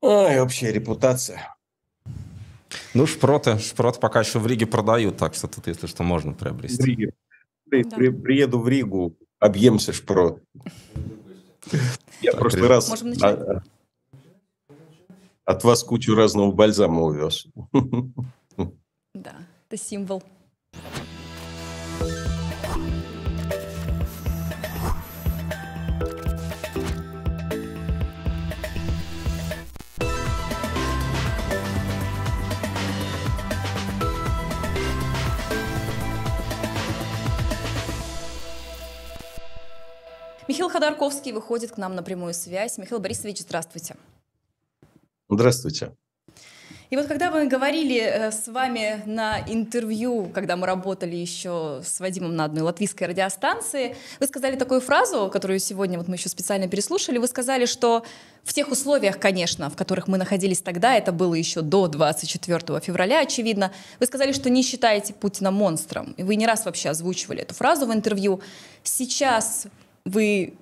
Ой, и общая репутация. Ну, шпроты, шпроты пока еще в Риге продают, так что тут, если что, можно приобрести. В Риге. При, да. при, приеду в Ригу, объемся шпрот. Я в прошлый раз от вас кучу разного бальзама увез. Да, это символ. Михаил Ходорковский выходит к нам на прямую связь. Михаил Борисович, здравствуйте. Здравствуйте. И вот когда мы говорили э, с вами на интервью, когда мы работали еще с Вадимом на одной латвийской радиостанции, вы сказали такую фразу, которую сегодня вот мы еще специально переслушали. Вы сказали, что в тех условиях, конечно, в которых мы находились тогда, это было еще до 24 февраля, очевидно, вы сказали, что не считаете Путина монстром. И вы не раз вообще озвучивали эту фразу в интервью. Сейчас вы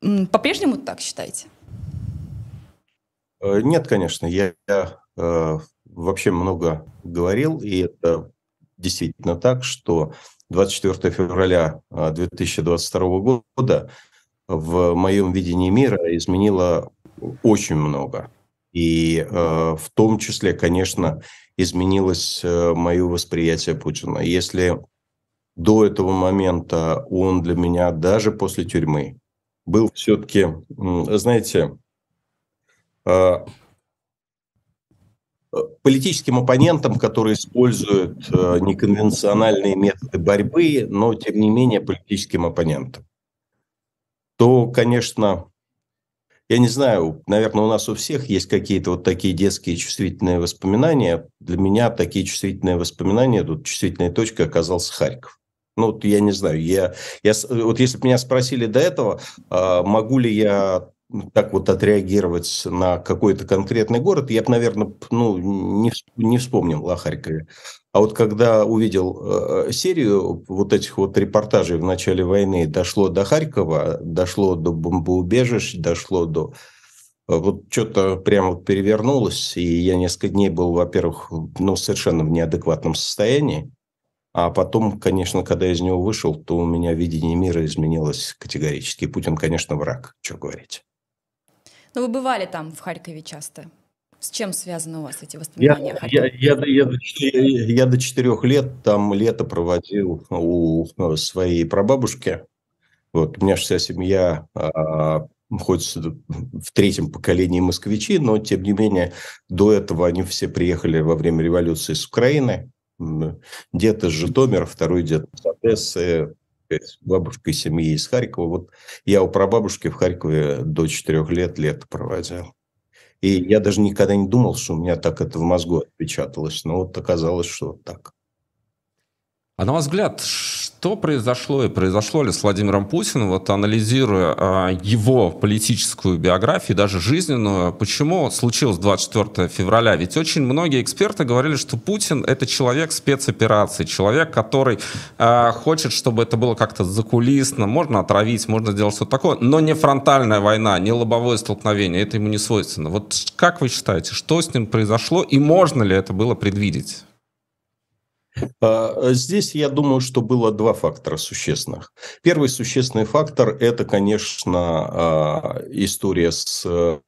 по-прежнему так считаете? Э, нет, конечно. Я, я э, вообще много говорил, и это действительно так, что 24 февраля 2022 э, года в моем видении мира изменило очень много. И э, в том числе, конечно, изменилось э, мое восприятие Путина. Если до этого момента он для меня даже после тюрьмы был все-таки, знаете, а, политическим оппонентом, который использует э, неконвенциональные методы борьбы, но тем не менее политическим оппонентом, то, конечно, я не знаю, наверное, у нас у всех есть какие-то вот такие детские чувствительные воспоминания. Для меня такие чувствительные воспоминания, тут чувствительная точка оказался Харьков. Ну, вот я не знаю, я, я, вот если бы меня спросили до этого, а, могу ли я так вот отреагировать на какой-то конкретный город, я бы, наверное, ну, не, не вспомнил о Харькове. А вот когда увидел э, серию вот этих вот репортажей в начале войны, дошло до Харькова, дошло до бомбоубежищ, дошло до... Вот что-то прямо вот перевернулось, и я несколько дней был, во-первых, ну, совершенно в неадекватном состоянии, а потом, конечно, когда я из него вышел, то у меня видение мира изменилось категорически. Путин, конечно, враг, что говорить. Но ну, вы бывали там, в Харькове, часто? С чем связаны у вас эти воспоминания? Я, я, я, я, до, я до четырех лет там лето проводил у э, своей прабабушки. Вот, у меня вся семья а, хоть в третьем поколении москвичи, но тем не менее до этого они все приехали во время революции с Украины дед из Житомира, второй дед из Одессы, бабушка из семьи из Харькова. Вот я у прабабушки в Харькове до 4 лет лет проводил. И я даже никогда не думал, что у меня так это в мозгу отпечаталось. Но вот оказалось, что вот так. А на ваш взгляд, что произошло и произошло ли с Владимиром Путиным, вот анализируя э, его политическую биографию, даже жизненную, почему случилось 24 февраля? Ведь очень многие эксперты говорили, что Путин — это человек спецоперации, человек, который э, хочет, чтобы это было как-то закулисно, можно отравить, можно сделать что-то такое, но не фронтальная война, не лобовое столкновение, это ему не свойственно. Вот как вы считаете, что с ним произошло и можно ли это было предвидеть? А, э, здесь, я думаю, что было два фактора существенных. Первый существенный фактор – это, конечно, а, история с э,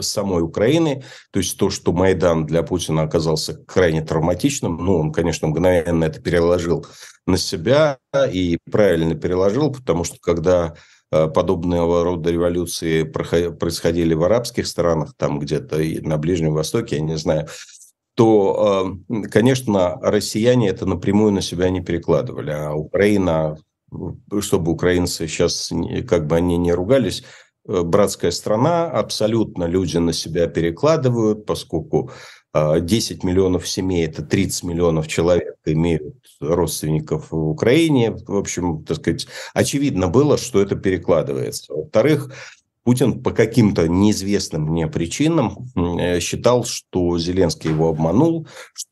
самой Украины, то есть то, что Майдан для Путина оказался крайне травматичным, ну, он, конечно, мгновенно это переложил на себя и правильно переложил, потому что когда э, подобного рода революции происходили в арабских странах, там где-то на Ближнем Востоке, я не знаю, то, э, конечно, россияне это напрямую на себя не перекладывали. А Украина, ну, чтобы украинцы сейчас, как бы они не ругались, э, братская страна, абсолютно люди на себя перекладывают, поскольку 10 э, миллионов семей, это 30 миллионов человек имеют родственников в Украине. В общем, так сказать, очевидно было, что это перекладывается. Во-вторых, Путин по каким-то неизвестным мне причинам э, считал, что Зеленский его обманул, что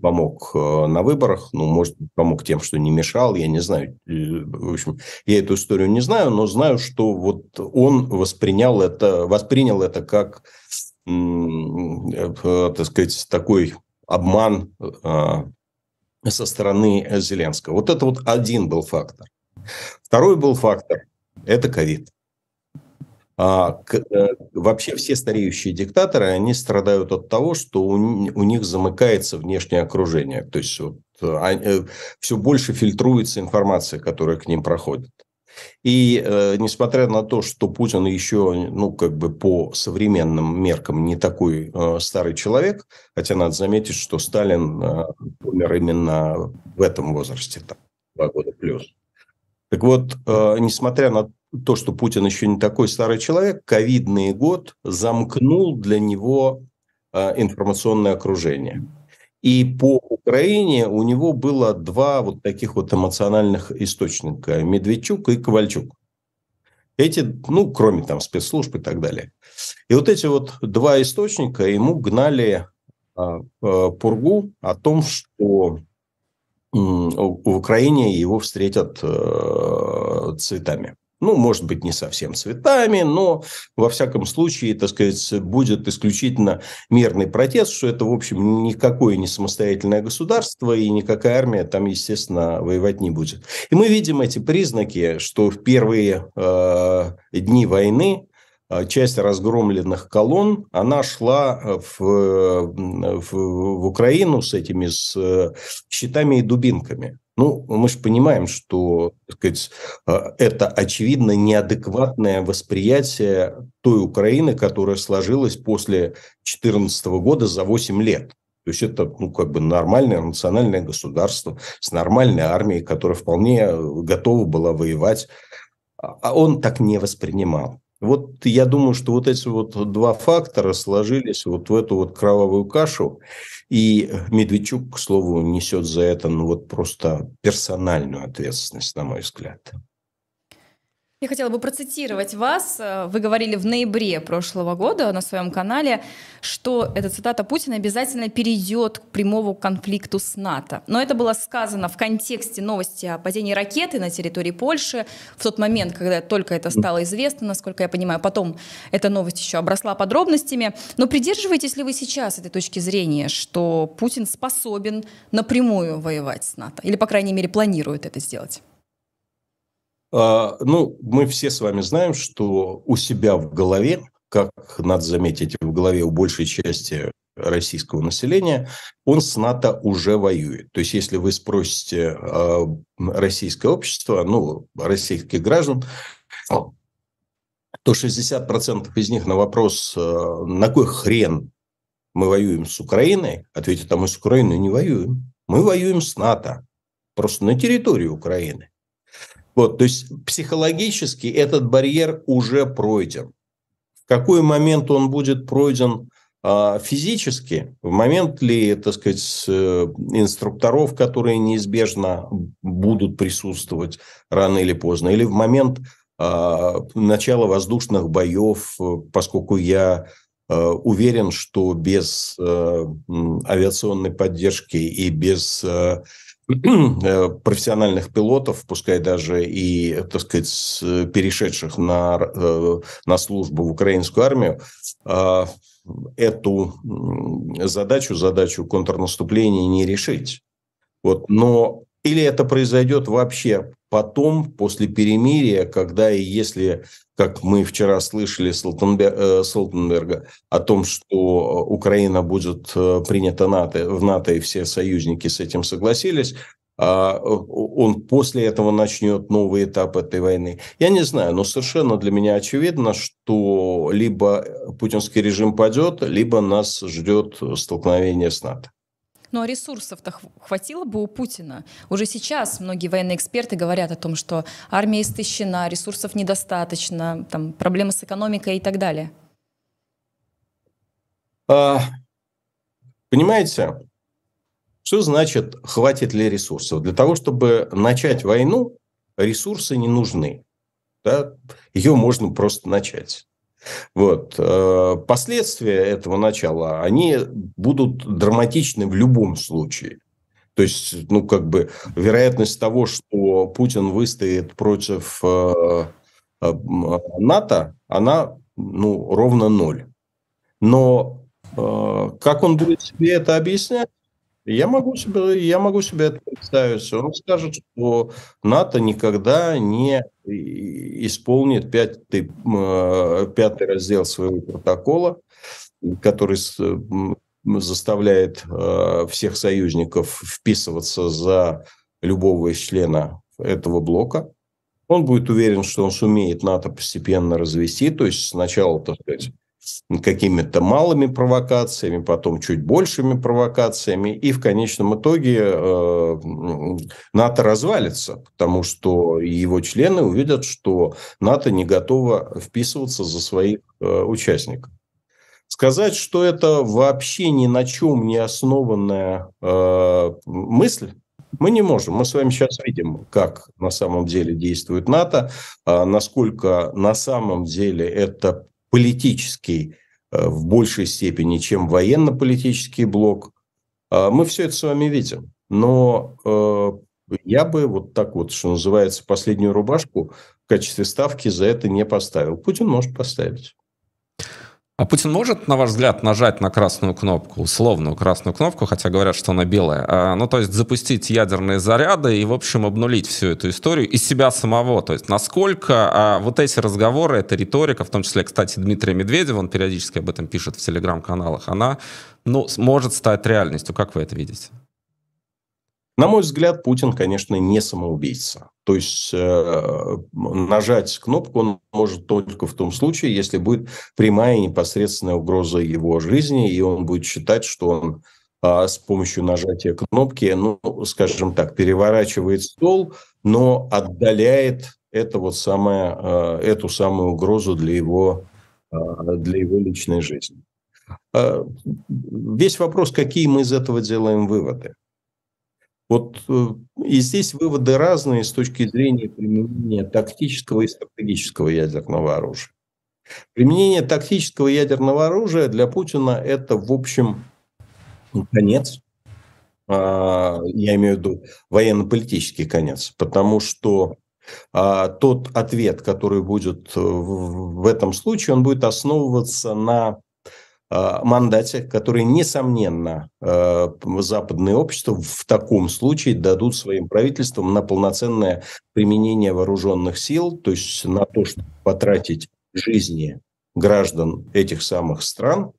помог э, на выборах, ну, может, помог тем, что не мешал, я не знаю, э, в общем, я эту историю не знаю, но знаю, что вот он воспринял это, воспринял это как, так сказать, такой обман со стороны Зеленского. Вот это вот один был фактор. Второй был фактор – это ковид. А, к, э, вообще все стареющие диктаторы, они страдают от того, что у, у них замыкается внешнее окружение. То есть вот, э, они, э, все больше фильтруется информация, которая к ним проходит. И э, несмотря на то, что Путин еще, ну, как бы по современным меркам не такой э, старый человек, хотя надо заметить, что Сталин э, умер именно в этом возрасте, там, два года плюс. Так вот, э, несмотря на то, что Путин еще не такой старый человек, ковидный год замкнул для него а, информационное окружение. И по Украине у него было два вот таких вот эмоциональных источника – Медведчук и Ковальчук. Эти, ну, кроме там спецслужб и так далее. И вот эти вот два источника ему гнали а, а, пургу о том, что в Украине его встретят э, цветами. Ну, может быть, не совсем цветами, но во всяком случае, так сказать, будет исключительно мирный протест, что это, в общем, никакое не самостоятельное государство и никакая армия там, естественно, воевать не будет. И мы видим эти признаки, что в первые э, дни войны э, часть разгромленных колонн, она шла э, в, в, в Украину с этими с э, щитами и дубинками. Ну, мы же понимаем, что так сказать, э, это, очевидно, неадекватное восприятие той Украины, которая сложилась после 2014 года за 8 лет. То есть это ну, как бы нормальное национальное государство с нормальной армией, которая вполне э, готова была воевать. А, а он так не воспринимал. Вот я думаю, что вот эти вот два фактора сложились вот в эту вот кровавую кашу. И Медведчук, к слову, несет за это ну вот просто персональную ответственность, на мой взгляд. Я хотела бы процитировать вас. Э, вы говорили в ноябре прошлого года на своем канале, что эта цитата Путина обязательно перейдет к прямому конфликту с НАТО. Но это было сказано в контексте новости о падении ракеты на территории Польши в тот момент, когда только это стало известно, насколько я понимаю. Потом эта новость еще обросла подробностями. Но придерживаетесь ли вы сейчас этой точки зрения, что Путин способен напрямую воевать с НАТО? Или, по крайней мере, планирует это сделать? А, ну, мы все с вами знаем, что у себя в голове, как надо заметить, в голове у большей части российского населения, он с НАТО уже воюет. То есть, если вы спросите а, российское общество, ну, российских граждан, то 60% из них на вопрос, а, на кой хрен мы воюем с Украиной, ответят, а мы с Украиной не воюем. Мы воюем с НАТО, просто на территории Украины. Вот, то есть психологически этот барьер уже пройден. В какой момент он будет пройден а, физически? В момент ли, так сказать, э, инструкторов, которые неизбежно будут присутствовать рано или поздно, или в момент а, начала воздушных боев, поскольку я э, уверен, что без э, авиационной поддержки и без Э, профессиональных пилотов, пускай даже и, так сказать, перешедших на, э, на службу в украинскую армию, а, эту задачу, задачу контрнаступления не решить. Вот, но или это произойдет вообще Потом, после перемирия, когда и если, как мы вчера слышали Солтенберга, э, о том, что Украина будет э, принята НАТО, в НАТО, и все союзники с этим согласились, а, он после этого начнет новый этап этой войны. Я не знаю, но совершенно для меня очевидно, что либо путинский режим падет, либо нас ждет столкновение с НАТО. Ну а ресурсов-то хватило бы у Путина? Уже сейчас многие военные эксперты говорят о том, что армия истощена, ресурсов недостаточно, там, проблемы с экономикой и так далее. А, понимаете, что значит хватит ли ресурсов? Для того, чтобы начать войну, ресурсы не нужны. Да? Ее можно просто начать. Вот. Э, последствия этого начала, они будут драматичны в любом случае. То есть, ну, как бы, вероятность того, что Путин выстоит против э, э, НАТО, она, ну, ровно ноль. Но как он будет себе это объяснять, я могу себе, я могу себе это представить. Он скажет, что НАТО никогда не э, исполнит пятый, э, пятый раздел своего протокола, который э, заставляет всех союзников вписываться за любого из члена этого блока. Он будет уверен, что он сумеет НАТО постепенно развести, то есть сначала, так сказать, какими-то малыми провокациями, потом чуть большими провокациями, и в конечном итоге э, НАТО развалится, потому что его члены увидят, что НАТО не готово вписываться за своих э, участников. Сказать, что это вообще ни на чем не основанная э, мысль, мы не можем. Мы с вами сейчас видим, как на самом деле действует НАТО, а насколько на самом деле это политический э, в большей степени, чем военно-политический блок. А, мы все это с вами видим. Но э, я бы вот так вот, что называется, последнюю рубашку в качестве ставки за это не поставил. Путин может поставить. А Путин может, на ваш взгляд, нажать на красную кнопку, условную красную кнопку, хотя говорят, что она белая, а, ну то есть запустить ядерные заряды и, в общем, обнулить всю эту историю из себя самого. То есть насколько а, вот эти разговоры, эта риторика, в том числе, кстати, Дмитрия Медведева, он периодически об этом пишет в телеграм-каналах, она, ну, может стать реальностью. Как вы это видите? На мой взгляд, Путин, конечно, не самоубийца. То есть э, нажать кнопку он может только в том случае, если будет прямая и непосредственная угроза его жизни, и он будет считать, что он э, с помощью нажатия кнопки, ну, скажем так, переворачивает стол, но отдаляет это вот самое, э, эту самую угрозу для его, а, для его личной жизни. Весь вопрос, какие мы из этого делаем выводы. Вот э, и здесь выводы разные с точки зрения применения тактического и стратегического ядерного оружия. Применение тактического ядерного оружия для Путина это, в общем, конец. А, я имею в виду военно-политический конец, потому что а, тот ответ, который будет э, в этом случае, он будет основываться на Э, мандате, которые, несомненно, э, западные общества в таком случае дадут своим правительствам на полноценное применение вооруженных сил, то есть на то, чтобы потратить жизни граждан этих самых стран,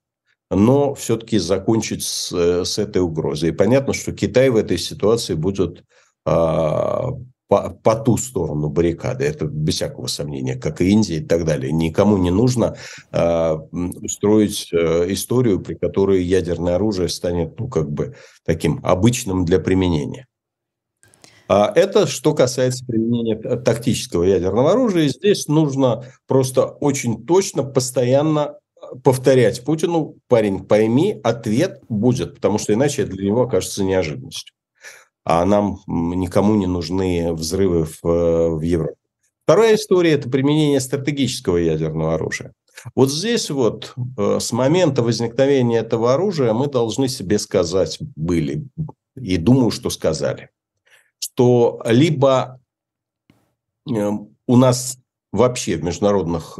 но все-таки закончить с, э, с этой угрозой. И понятно, что Китай в этой ситуации будет а, по, по ту сторону баррикады. Это без всякого сомнения, как и Индия и так далее. Никому не нужно э, а, устроить э, историю, при которой ядерное оружие станет ну, как бы таким обычным для применения. А это что касается применения э, тактического ядерного оружия. Здесь нужно просто очень точно, постоянно э, повторять Путину, парень, пойми, ответ будет, потому что иначе это для него окажется неожиданностью а нам никому не нужны взрывы в, э, в Европе. Вторая история – это применение стратегического ядерного оружия. Вот здесь вот э, с момента возникновения этого оружия мы должны себе сказать были, и думаю, что сказали, что либо э, у нас вообще в международных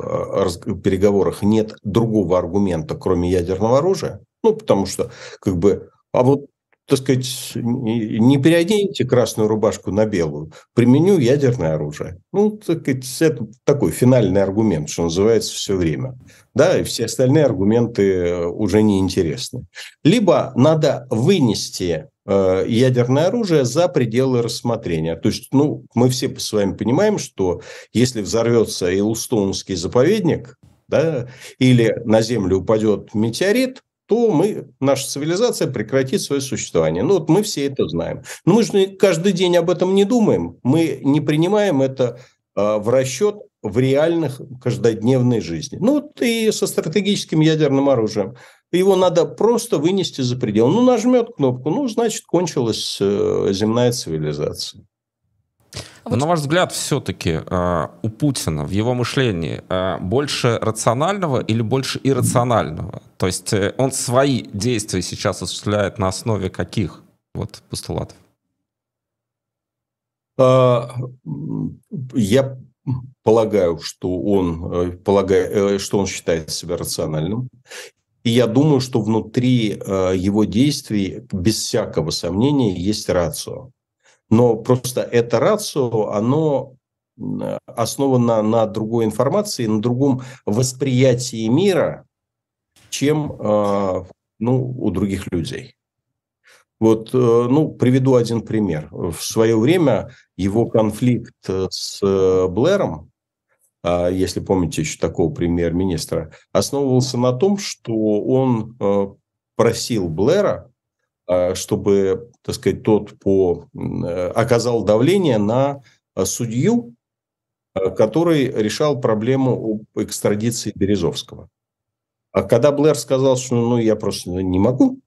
переговорах нет другого аргумента, кроме ядерного оружия, ну, потому что как бы а вот так сказать, не переоденьте красную рубашку на белую, применю ядерное оружие. Ну, так сказать, это такой финальный аргумент, что называется, все время. Да, и все остальные аргументы э, уже не интересны. Либо надо вынести э, ядерное оружие за пределы рассмотрения. То есть, ну, мы все с вами понимаем, что если взорвется Элстоунский заповедник, да, или на Землю упадет метеорит, то мы, наша цивилизация прекратит свое существование. Ну вот мы все это знаем. Но мы же каждый день об этом не думаем. Мы не принимаем это а, в расчет в реальных каждодневной жизни. Ну вот и со стратегическим ядерным оружием. Его надо просто вынести за предел. Ну нажмет кнопку, ну значит кончилась э, земная цивилизация. А вот... На ваш взгляд, все-таки э, а, у Путина в его мышлении э, больше рационального или больше иррационального? То есть э, он свои действия сейчас осуществляет на основе каких вот постулатов? А, я полагаю, что он, э, полагаю, э, что он считает себя рациональным. И я думаю, что внутри э, его действий, без всякого сомнения, есть рацио но просто это рацио, оно основано на другой информации, на другом восприятии мира, чем а, ну, у других людей. Вот, э, ну, приведу один пример. В свое время его конфликт э, с э, Блэром, а, если помните еще такого премьер-министра, основывался на том, что он просил Блэра, а, чтобы так сказать, тот по, э, оказал давление на э, судью, э, который решал проблему об экстрадиции Березовского. А когда Блэр сказал, что ну я просто не могу,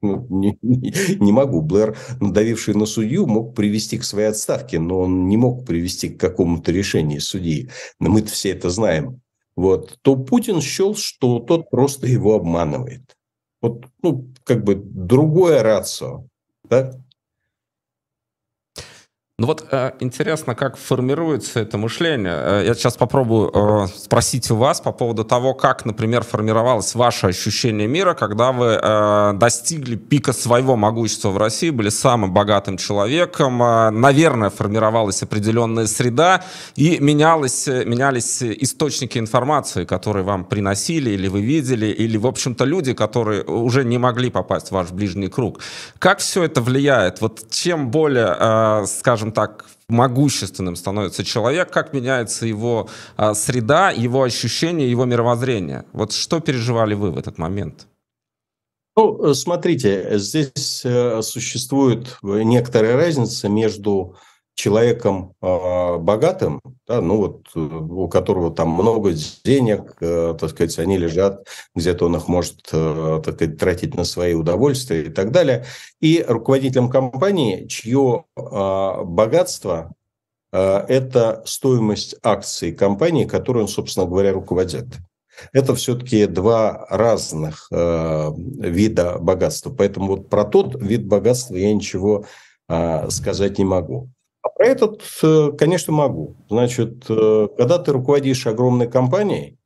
ну, не, не могу. Блэр, надавивший на судью, мог привести к своей отставке, но он не мог привести к какому-то решению судьи. Но мы все это знаем. Вот. То Путин счел, что тот просто его обманывает. Вот, ну, как бы другое рацио. Да? Ну вот э, интересно, как формируется это мышление. Э, я сейчас попробую э, спросить у вас по поводу того, как, например, формировалось ваше ощущение мира, когда вы достигли пика своего могущества в России, были самым богатым человеком, наверное, формировалась определенная среда и менялось, менялись источники информации, которые вам приносили или вы видели, или, в общем-то, люди, которые уже не могли попасть в ваш ближний круг. Как все это влияет? Вот чем более, скажем так, могущественным становится человек, как меняется его а, среда, его ощущение, его мировоззрение. Вот что переживали вы в этот момент? Ну, э, смотрите, здесь э, существует э, некоторая разница между человеком э, богатым, да, ну вот э, у которого там много денег, э, так сказать, они лежат где-то, он их может, э, так сказать, тратить на свои удовольствия и так далее, и руководителем компании, чье э, богатство э, это стоимость акций компании, которую он, собственно говоря, руководит. Это все-таки два разных э, вида богатства, поэтому вот про тот вид богатства я ничего э, сказать не могу. А про этот, э, конечно, могу. Значит, э, когда ты руководишь огромной компанией,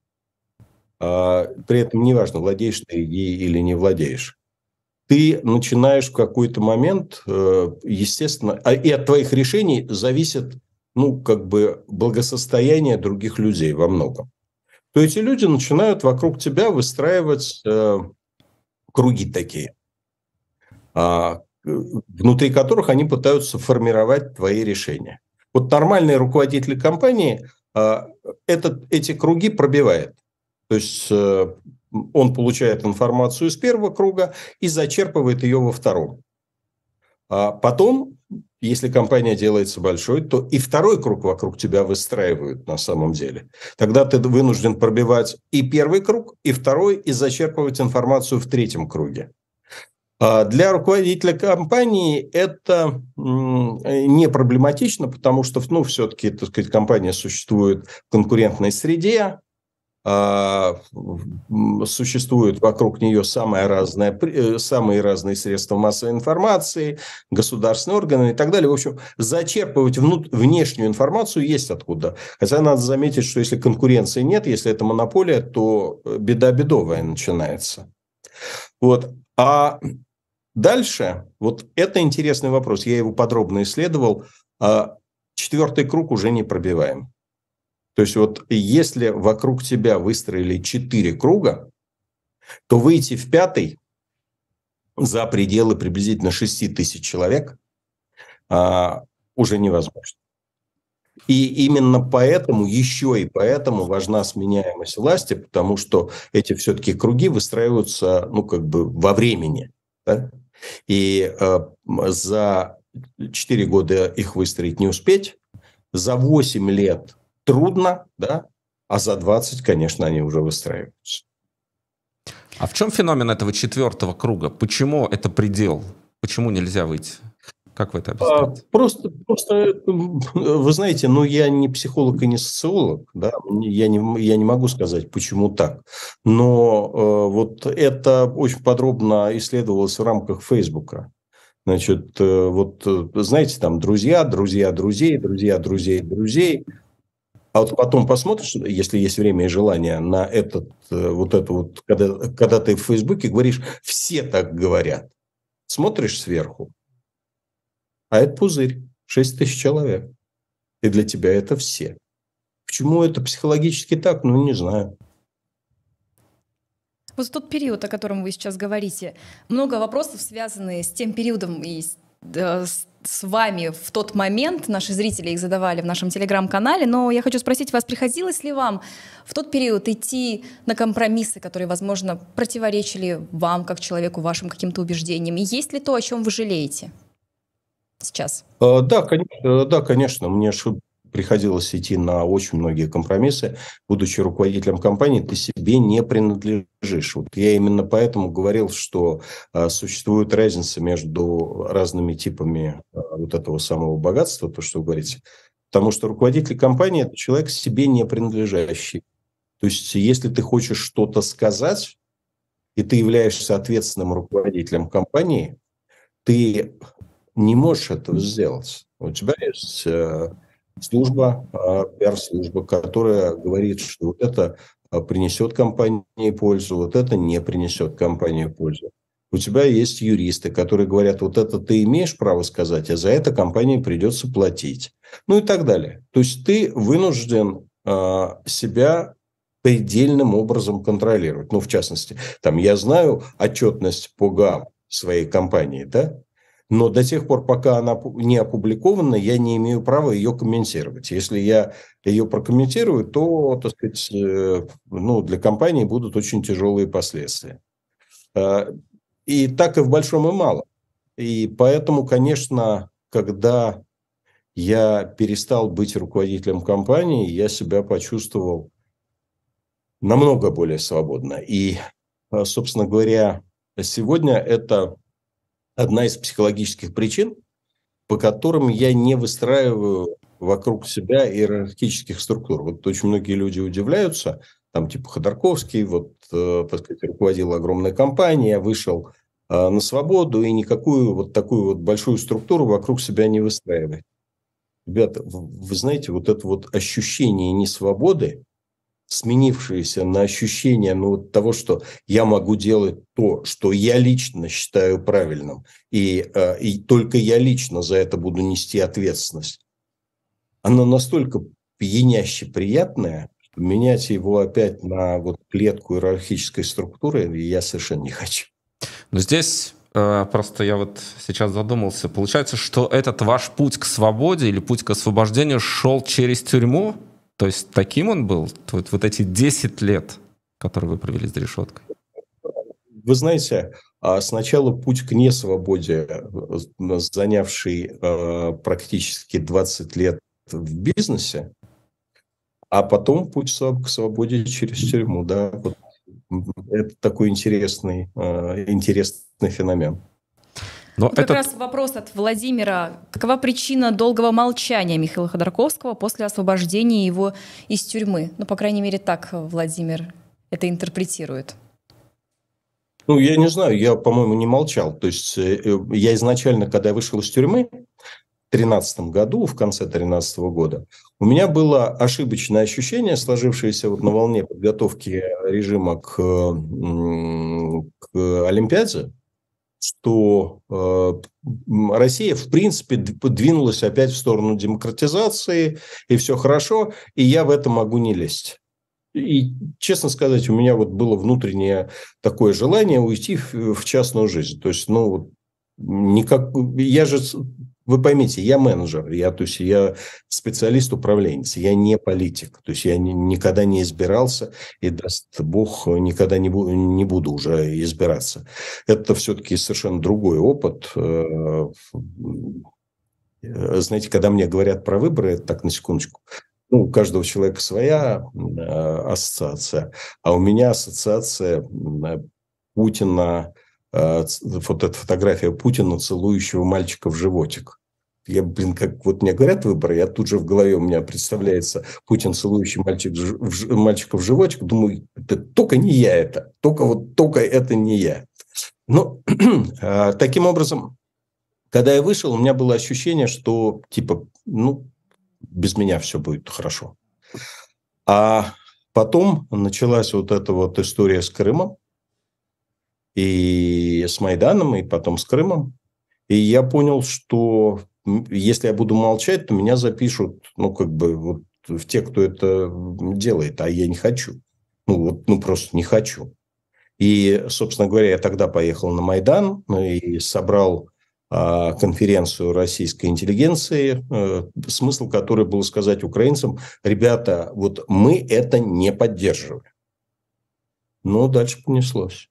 а, при этом неважно, владеешь ты ей или не владеешь, ты начинаешь в какой-то момент, э, естественно, а, и от твоих решений зависит, ну, как бы, благосостояние других людей во многом. То эти люди начинают вокруг тебя выстраивать круги такие, а, внутри которых они пытаются формировать твои решения. Вот нормальные руководители компании а, этот, эти круги пробивает. То есть э, он получает информацию из первого круга и зачерпывает ее во втором. А потом, если компания делается большой, то и второй круг вокруг тебя выстраивают на самом деле. Тогда ты вынужден пробивать и первый круг, и второй, и зачерпывать информацию в третьем круге. А для руководителя компании это не проблематично, потому что, ну, все-таки, так сказать, компания существует в конкурентной среде, а, существуют вокруг нее самые разные, э, самые разные средства массовой информации, государственные органы и так далее. В общем, зачерпывать внут- внешнюю информацию есть откуда. Хотя надо заметить, что если конкуренции нет, если это монополия, то э, беда бедовая начинается. Вот. А Дальше, вот это интересный вопрос, я его подробно исследовал. А, четвертый круг уже не пробиваем. То есть вот если вокруг тебя выстроили четыре круга, то выйти в пятый за пределы приблизительно 6 тысяч человек а, уже невозможно. И именно поэтому, еще и поэтому важна сменяемость власти, потому что эти все-таки круги выстраиваются, ну, как бы во времени. Да? И э, за 4 года их выстроить не успеть, за 8 лет трудно, да, а за 20, конечно, они уже выстраиваются. А в чем феномен этого четвертого круга? Почему это предел? Почему нельзя выйти? Как вы это а, объясняете? А, просто, просто, вы знаете, ну, я не психолог и не социолог, да, я не, я не могу сказать, почему так. Но э, вот это очень подробно исследовалось в рамках Фейсбука. Значит, э, вот, э, знаете, там друзья, друзья, друзей, друзья, друзей, друзей. А вот потом посмотришь, если есть время и желание, на этот, э, вот это вот, когда, когда ты в Фейсбуке говоришь, все так говорят. Смотришь сверху, а это пузырь, 6 тысяч человек. И для тебя это все. Почему это психологически так? Ну, не знаю. Вот тот период, о котором вы сейчас говорите, много вопросов, связанные с тем периодом и с, да, с с вами в тот момент. Наши зрители их задавали в нашем телеграм-канале. Но я хочу спросить вас, приходилось ли вам в тот период идти на компромиссы, которые, возможно, противоречили вам как человеку, вашим каким-то убеждениям? И есть ли то, о чем вы жалеете? сейчас? Э, да, конечно, э, да, конечно. Мне приходилось идти на очень многие компромиссы. Будучи руководителем компании, ты себе не принадлежишь. Вот я именно поэтому говорил, что а, существует разница между разными типами вот этого самого богатства, то, что вы говорите. Потому что руководитель компании – это человек себе не принадлежащий. То есть если ты хочешь что-то сказать, и ты являешься ответственным руководителем компании, ты не можешь этого сделать. У тебя есть э, служба, э, пиар-служба, которая говорит, что вот это э, принесет компании пользу, вот это не принесет компании пользу. У тебя есть юристы, которые говорят, вот это ты имеешь право сказать, а за это компании придется платить. Ну и так далее. То есть ты вынужден э, себя предельным образом контролировать. Ну, в частности, там я знаю отчетность по ГАМ своей компании, да, но до тех пор, пока она не опубликована, я не имею права ее комментировать. Если я ее прокомментирую, то, так сказать, э, ну, для компании будут очень тяжелые последствия. Э, и так и в большом и мало. И поэтому, конечно, когда я перестал быть руководителем компании, я себя почувствовал намного более свободно. И, э, собственно говоря, сегодня это одна из психологических причин, по которым я не выстраиваю вокруг себя иерархических структур. Вот очень многие люди удивляются, там типа Ходорковский, вот, э, так сказать, руководил огромной компанией, а вышел э, на свободу и никакую вот такую вот большую структуру вокруг себя не выстраивает. Ребята, вы знаете, вот это вот ощущение несвободы, сменившееся на ощущение ну, того, что я могу делать то, что я лично считаю правильным, и, э, и только я лично за это буду нести ответственность. Оно настолько пьяняще приятное, что менять его опять на вот клетку иерархической структуры я совершенно не хочу. Но здесь э, Просто я вот сейчас задумался. Получается, что этот ваш путь к свободе или путь к освобождению шел через тюрьму? То есть таким он был? Вот, вот эти 10 лет, которые вы провели за решеткой? Вы знаете, а сначала путь к несвободе, э, занявший э, практически 20 лет в бизнесе, а потом путь к свободе через тюрьму. Да? Вот это такой интересный, э, интересный феномен. Но Тут этот... как раз вопрос от Владимира. Какова причина долгого молчания Михаила Ходорковского после освобождения его из тюрьмы? Ну, по крайней мере, так Владимир это интерпретирует. Ну, я не знаю, я, по-моему, не молчал. То есть э, э, я изначально, когда я вышел из тюрьмы, в 2013 году, в конце 2013 года, у меня было ошибочное ощущение, сложившееся вот на волне подготовки режима к, э, к Олимпиаде, что э, Россия, в принципе, двинулась опять в сторону демократизации, и все хорошо, и я в это могу не лезть. И, честно сказать, у меня вот было внутреннее такое желание уйти в, в частную жизнь. То есть, ну, никак... я же вы поймите, я менеджер, я, то есть я специалист-управленец, я не политик, то есть я ни, никогда не избирался, и даст бог, никогда не, бу- не буду уже избираться. Это все-таки совершенно другой опыт. Э, э, знаете, когда мне говорят про выборы, это так на секундочку, ну, у каждого человека своя э, ассоциация, а у меня ассоциация Путина, Э, вот эта фотография Путина, целующего мальчика в животик. Я, блин, как вот мне говорят выборы, я тут же в голове у меня представляется Путин, целующий мальчик, в, мальчика в животик. Думаю, да только не я это, только вот только это не я. Но ну, а, таким образом, когда я вышел, у меня было ощущение, что типа, ну, без меня все будет хорошо. А потом началась вот эта вот история с Крымом, и с Майданом, и потом с Крымом. И я понял, что если я буду молчать, то меня запишут, ну, как бы, вот в те, кто это делает, а я не хочу. Ну, вот, ну, просто не хочу. И, собственно говоря, я тогда поехал на Майдан ну, и собрал а, конференцию российской интеллигенции, а, смысл которой был сказать украинцам, ребята, вот мы это не поддерживаем. Но дальше понеслось.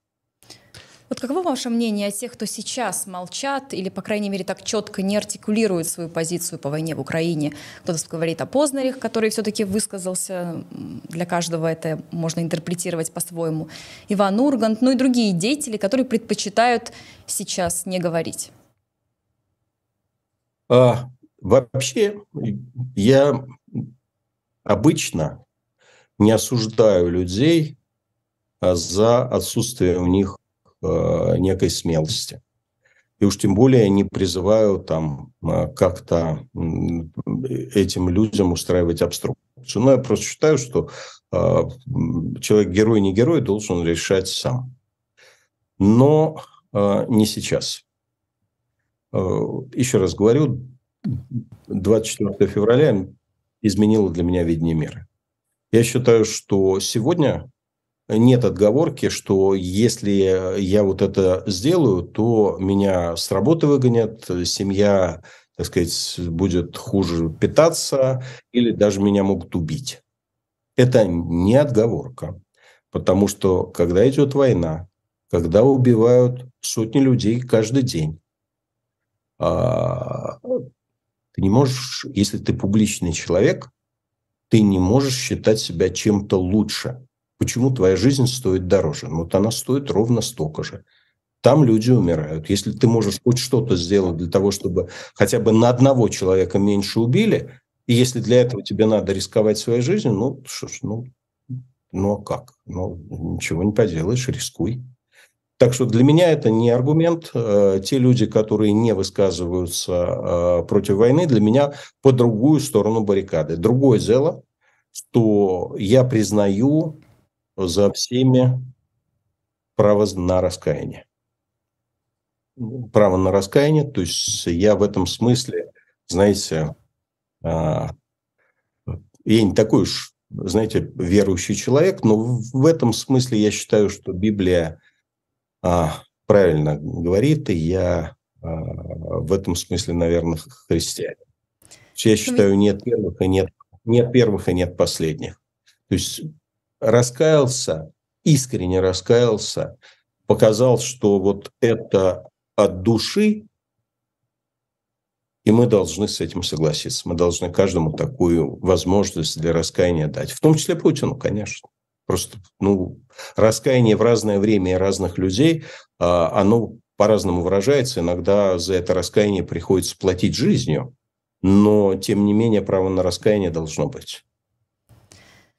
Вот каково ваше мнение о тех, кто сейчас молчат или, по крайней мере, так четко не артикулирует свою позицию по войне в Украине? Кто-то говорит о Познарях, который все-таки высказался. Для каждого это можно интерпретировать по-своему. Иван Ургант, ну и другие деятели, которые предпочитают сейчас не говорить. А, вообще, я обычно не осуждаю людей а за отсутствие у них э, некой смелости. И уж тем более не призываю там э, как-то этим людям устраивать обструкцию. Но я просто считаю, что э, человек герой не герой должен решать сам. Но э, не сейчас. Э, еще раз говорю, 24 февраля изменило для меня видение мира. Я считаю, что сегодня нет отговорки, что если я вот это сделаю, то меня с работы выгонят, семья, так сказать, будет хуже питаться или даже меня могут убить. Это не отговорка, потому что когда идет война, когда убивают сотни людей каждый день, а, ты не можешь, если ты публичный человек, ты не можешь считать себя чем-то лучше – Почему твоя жизнь стоит дороже? Ну, вот она стоит ровно столько же. Там люди умирают. Если ты можешь хоть что-то сделать для того, чтобы хотя бы на одного человека меньше убили, и если для этого тебе надо рисковать своей жизнью, ну что ж, ну, ну а как? Ну, ничего не поделаешь, рискуй. Так что для меня это не аргумент. Э, те люди, которые не высказываются э, против войны, для меня по другую сторону баррикады. Другое дело, что я признаю за всеми право на раскаяние. Право на раскаяние, то есть я в этом смысле, знаете, а, я не такой уж, знаете, верующий человек, но в этом смысле я считаю, что Библия а, правильно говорит, и я а, в этом смысле, наверное, христианин. Я ну, считаю, нет первых и нет, нет первых и нет последних. То есть раскаялся, искренне раскаялся, показал, что вот это от души, и мы должны с этим согласиться. Мы должны каждому такую возможность для раскаяния дать. В том числе Путину, конечно. Просто ну, раскаяние в разное время разных людей, а, оно по-разному выражается. Иногда за это раскаяние приходится платить жизнью. Но, тем не менее, право на раскаяние должно быть.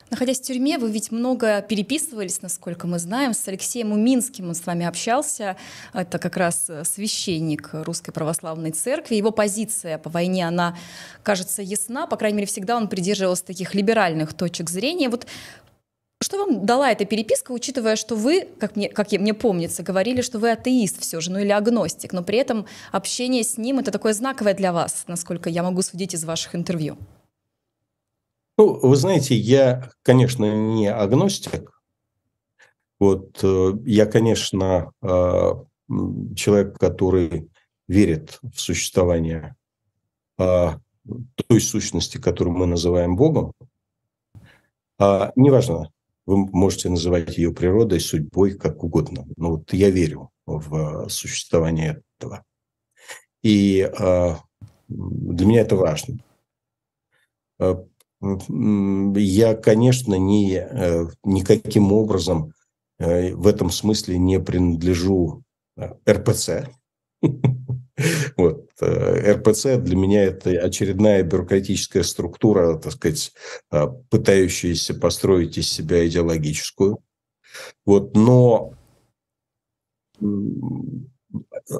Находясь в тюрьме, вы ведь много переписывались, насколько мы знаем, с Алексеем Уминским. Он с вами общался. Это как раз э, священник Русской Православной Церкви. Его позиция по войне, она, кажется, ясна. По крайней мере, всегда он придерживался таких либеральных точек зрения. Вот что вам дала эта переписка, учитывая, что вы, как мне, как мне помнится, говорили, что вы атеист все же, ну или агностик, но при этом общение с ним это такое знаковое для вас, насколько я могу судить из ваших интервью? Ну, вы знаете, я, конечно, не агностик. Вот э, я, конечно, э, человек, который верит в существование э, той сущности, которую мы называем Богом. А, неважно, вы можете называть ее природой, судьбой, как угодно. Но вот я верю в существование этого. И для меня это важно я, конечно, не, э, никаким образом э, в этом смысле не принадлежу э, РПЦ. Вот. РПЦ для меня это очередная бюрократическая структура, так сказать, пытающаяся построить из себя идеологическую. Вот. Но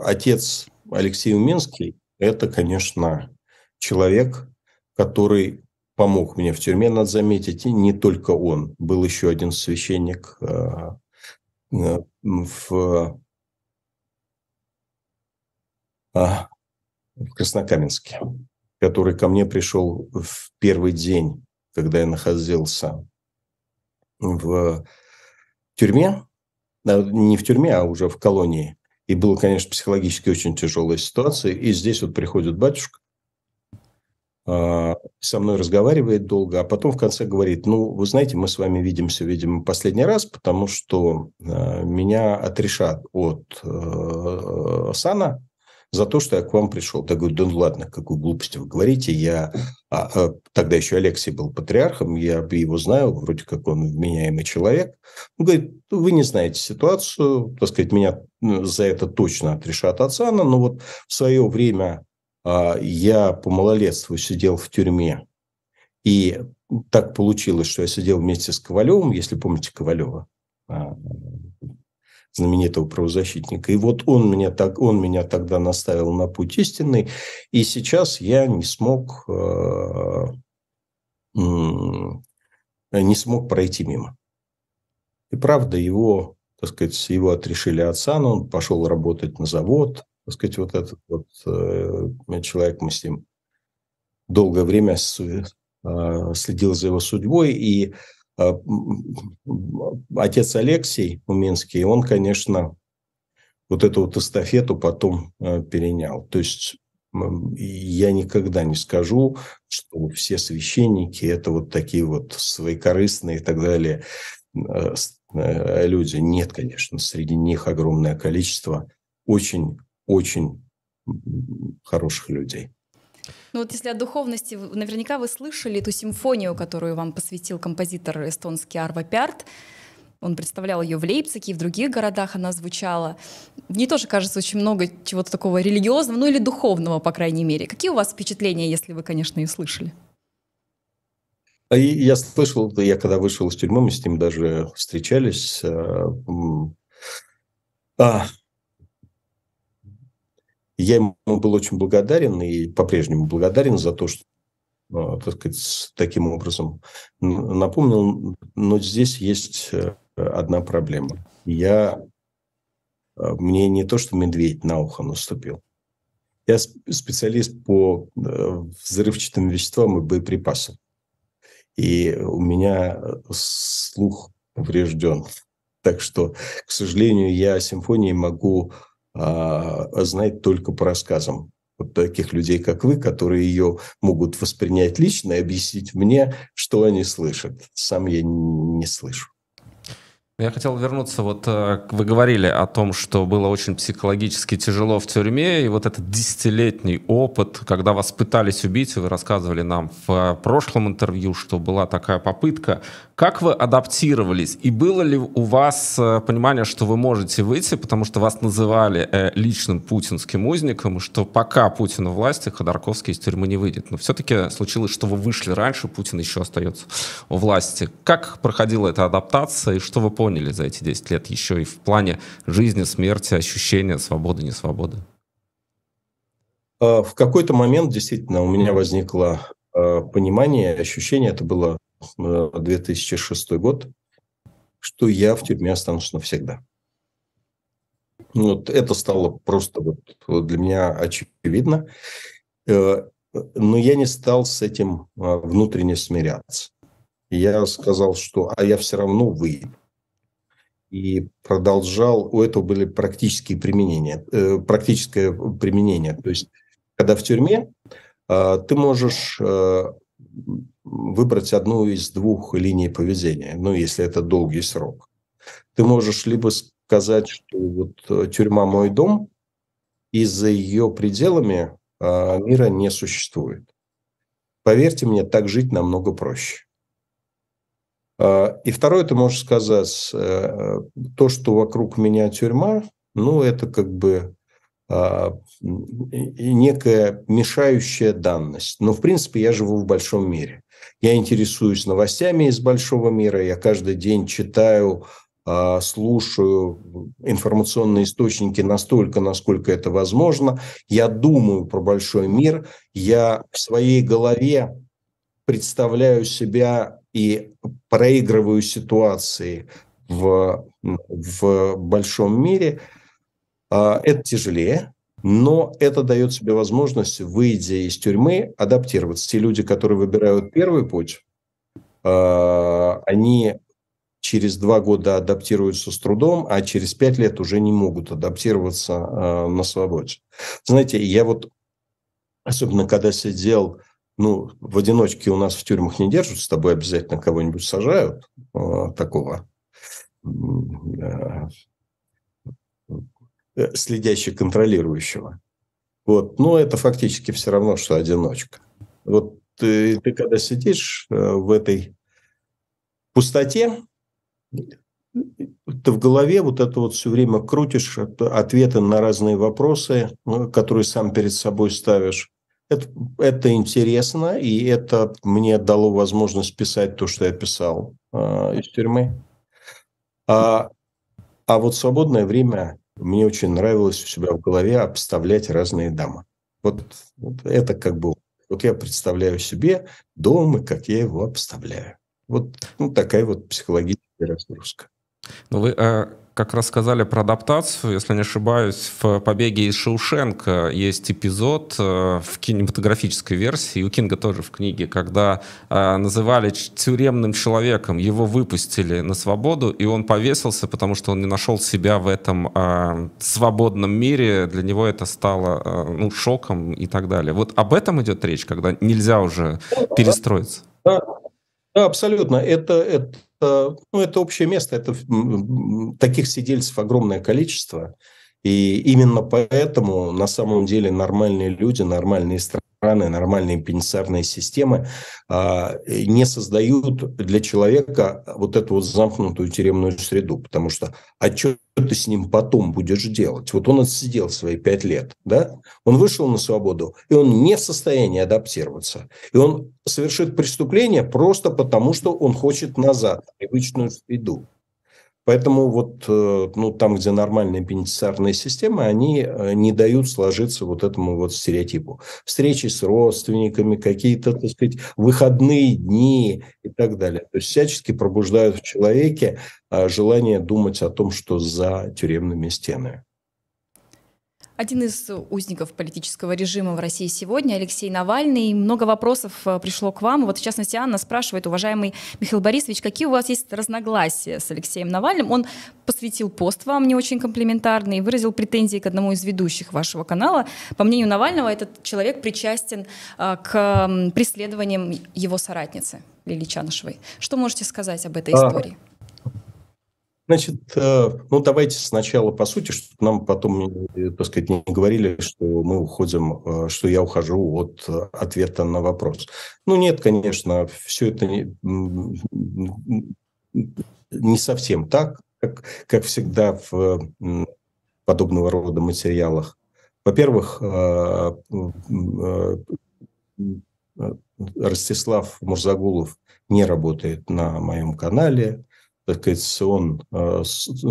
отец Алексей Уменский – это, конечно, человек, который помог мне в тюрьме, надо заметить, и не только он. Был еще один священник э, э, а, в, Краснокаменске, который ко мне пришел в первый день, когда я находился в тюрьме, э, не в тюрьме, а уже в колонии. И было, конечно, психологически очень тяжелая ситуация. И здесь вот приходит батюшка, а, со мной разговаривает долго, а потом в конце говорит, ну, вы знаете, мы с вами видимся, видимо, последний раз, потому что а, меня отрешат от э, сана за то, что я к вам пришел. Я говорю, да ну ладно, какую глупость вы говорите, я... А, а, тогда еще Алексей был патриархом, я его знаю, вроде как он вменяемый человек. Он говорит, «Ну, вы не знаете ситуацию, так сказать, меня э, за это точно отрешат от сана, но вот в свое время а, я по малолетству сидел в тюрьме. И так получилось, что я сидел вместе с Ковалевым, если помните Ковалева, а, знаменитого правозащитника. И вот он меня, так, он меня тогда наставил на путь истинный, и сейчас я не смог, а, не смог пройти мимо. И правда, его, так сказать, его отрешили отца, но он пошел работать на завод, так сказать, вот этот вот э, человек, мы с ним долгое время с, э, а, следил за его судьбой, и э, отец Алексей Уминский, он, конечно, вот эту вот эстафету потом э, перенял. То есть я никогда не скажу, что все священники – это вот такие вот своекорыстные и так далее э, э, люди. Нет, конечно, среди них огромное количество очень очень хороших людей. Ну вот если о духовности, наверняка вы слышали эту симфонию, которую вам посвятил композитор эстонский Арва Пярт. Он представлял ее в Лейпциге и в других городах она звучала. Мне тоже кажется очень много чего-то такого религиозного, ну или духовного, по крайней мере. Какие у вас впечатления, если вы, конечно, ее слышали? А я слышал, я когда вышел из тюрьмы, мы с ним даже встречались. Э, я ему был очень благодарен и по-прежнему благодарен за то, что э, так сказать, таким образом напомнил. Но здесь есть э, одна проблема. Я, э, мне не то, что медведь на ухо наступил. Я специалист по взрывчатым веществам и боеприпасам. И у меня слух поврежден. Так что, к сожалению, я симфонии могу а, знает только по рассказам вот таких людей, как вы, которые ее могут воспринять лично и объяснить мне, что они слышат. Сам я не слышу. Я хотел вернуться, вот э, вы говорили о том, что было очень психологически тяжело в тюрьме, и вот этот десятилетний опыт, когда вас пытались убить, вы рассказывали нам в э, прошлом интервью, что была такая попытка. Как вы адаптировались? И было ли у вас э, понимание, что вы можете выйти, потому что вас называли личным путинским узником, что пока Путин у власти, Ходорковский из тюрьмы не выйдет? Но все-таки случилось, что вы вышли раньше, Путин еще остается у власти. Как проходила эта адаптация, и что вы поняли? поняли за эти 10 лет еще и в плане жизни, смерти, ощущения свободы, несвободы? А, в какой-то момент действительно у меня возникло а, понимание, ощущение, это было 2006 э, год, что я в тюрьме останусь навсегда. Вот это стало просто вот для меня очевидно. Э, но я не стал с этим а, внутренне смиряться. Я сказал, что а я все равно выйду и продолжал, у этого были практические применения, э, практическое применение. То есть, когда в тюрьме, э, ты можешь э, выбрать одну из двух линий поведения, ну, если это долгий срок. Ты можешь либо сказать, что вот тюрьма – мой дом, и за ее пределами мира не существует. Поверьте мне, так жить намного проще. А, и второе, ты можешь сказать, э, то, что вокруг меня тюрьма, ну, это как бы а, некая мешающая данность. Но, в принципе, я живу в большом мире. Я интересуюсь новостями из большого мира, я каждый день читаю, а, слушаю информационные источники настолько, насколько это возможно. Я думаю про большой мир, я в своей голове представляю себя и проигрываю ситуации в, в большом мире, а, это тяжелее, но это дает себе возможность, выйдя из тюрьмы, адаптироваться. Те люди, которые выбирают первый путь, а, они через два года адаптируются с трудом, а через пять лет уже не могут адаптироваться а, на свободе. Знаете, я вот, особенно когда сидел ну, в одиночке у нас в тюрьмах не держат, с тобой обязательно кого-нибудь сажают а, э, такого э, следящего, контролирующего. Вот. Но это фактически все равно, что одиночка. Вот ты, э, ты когда сидишь э, в этой пустоте, ты в голове вот это вот все время крутишь э, ответы на разные вопросы, которые сам перед собой ставишь это, это интересно, и это мне дало возможность писать то, что я писал э, из тюрьмы. А, а вот свободное время мне очень нравилось у себя в голове обставлять разные дома. Вот, вот это как бы... Вот я представляю себе дом и как я его обставляю. Вот ну, такая вот психологическая разгрузка. Но ну вы а, как рассказали про адаптацию, если не ошибаюсь, в «Побеге из Шоушенка» есть эпизод э, в кинематографической версии, и у Кинга тоже в книге, когда э, называли тюремным человеком, его выпустили на свободу, и он повесился, потому что он не нашел себя в этом э, свободном мире, для него это стало ну, шоком и так далее. Вот об этом идет речь, когда нельзя уже ну перестроиться. да абсолютно. Это, это Э, ну, это общее место, это таких сидельцев огромное количество. И именно поэтому на самом деле нормальные люди, нормальные страны страны, нормальные пенитенциарные системы а, э, не создают для человека вот эту вот замкнутую тюремную среду, потому что а что ты с ним потом будешь делать? Вот он отсидел свои пять лет, да? Он вышел на свободу, и он не в состоянии адаптироваться. И он совершит преступление просто потому, что он хочет назад, привычную среду. Поэтому вот э, ну, там, где нормальные пенитенциарные системы, они э, не дают сложиться вот этому вот стереотипу. Встречи с родственниками, какие-то, так сказать, выходные дни и так далее. То есть всячески пробуждают в человеке а, желание думать о том, что за тюремными стенами. Один из узников политического режима в России сегодня, Алексей Навальный. Много вопросов э, пришло к вам. Вот, в частности, Анна спрашивает, уважаемый Михаил Борисович, какие у вас есть разногласия с Алексеем Навальным? Он посвятил пост вам не очень комплиментарный и выразил претензии к одному из ведущих вашего канала. По мнению Навального, этот человек причастен э, к преследованиям его соратницы Лили Чанышевой. Что можете сказать об этой а, истории? Значит, э, ну давайте сначала по сути, чтобы нам потом, так сказать, не говорили, что мы уходим, э, что я ухожу от э, ответа на вопрос. Ну нет, конечно, все это не, не совсем так, как, как всегда в подобного рода материалах. Во-первых, Ростислав Мурзагулов не работает на моем канале, так сказать, он э, э,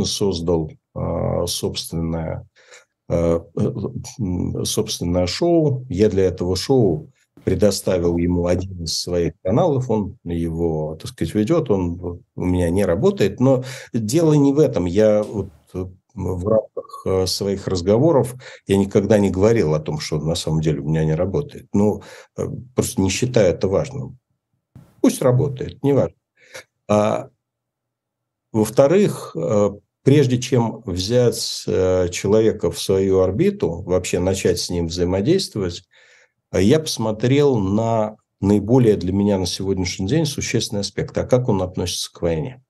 создал э, собственное, собственное шоу. Я для этого шоу предоставил ему один из своих каналов, он его, так сказать, ведет, он у меня не работает, но дело не в этом. Я вот в рамках своих разговоров я никогда не говорил о том, что на самом деле у меня не работает. Ну, просто не считаю это важным. Пусть работает, неважно. А во-вторых, э, прежде чем взять э, человека в свою орбиту, вообще начать с ним взаимодействовать, э, я посмотрел на наиболее для меня на сегодняшний день существенный аспект, а как он относится к войне.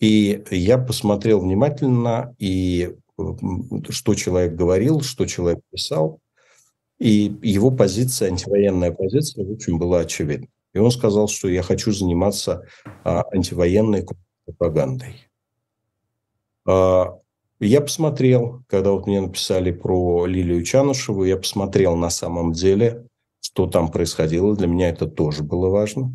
И я посмотрел внимательно, и что человек говорил, что человек писал, и его позиция, антивоенная позиция, в общем, была очевидна. И он сказал, что я хочу заниматься а, антивоенной пропагандой. А, я посмотрел, когда вот мне написали про Лилию Чанышеву, я посмотрел на самом деле, что там происходило. Для меня это тоже было важно.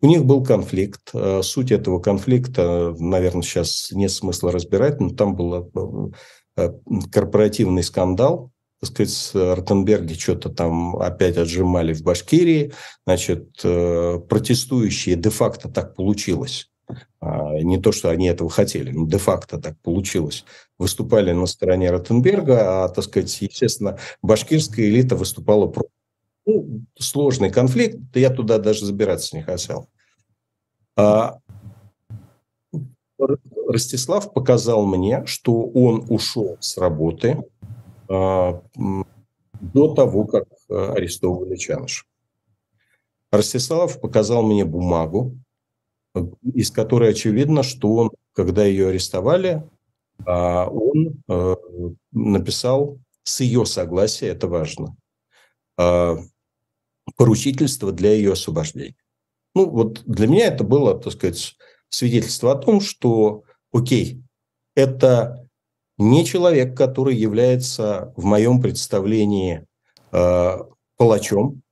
У них был конфликт. А, суть этого конфликта, наверное, сейчас нет смысла разбирать, но там был э, э, корпоративный скандал, так сказать, Ротенберги что-то там опять отжимали в Башкирии, значит, э, протестующие, де-факто так получилось, а, не то, что они этого хотели, но де-факто так получилось, выступали на стороне Ротенберга, а, так сказать, естественно, башкирская элита выступала против. Ну, сложный конфликт, я туда даже забираться не хотел. А Ростислав показал мне, что он ушел с работы а, до того, как э, арестовывали Чаныш. Ростислав показал мне бумагу, Э, из которой очевидно, что он, когда ее арестовали, а, он э, написал с ее согласия, это важно, а, поручительство для ее освобождения. Ну, вот для меня это было, так сказать, свидетельство о том, что, окей, это не человек, который является в моем представлении э, палачом,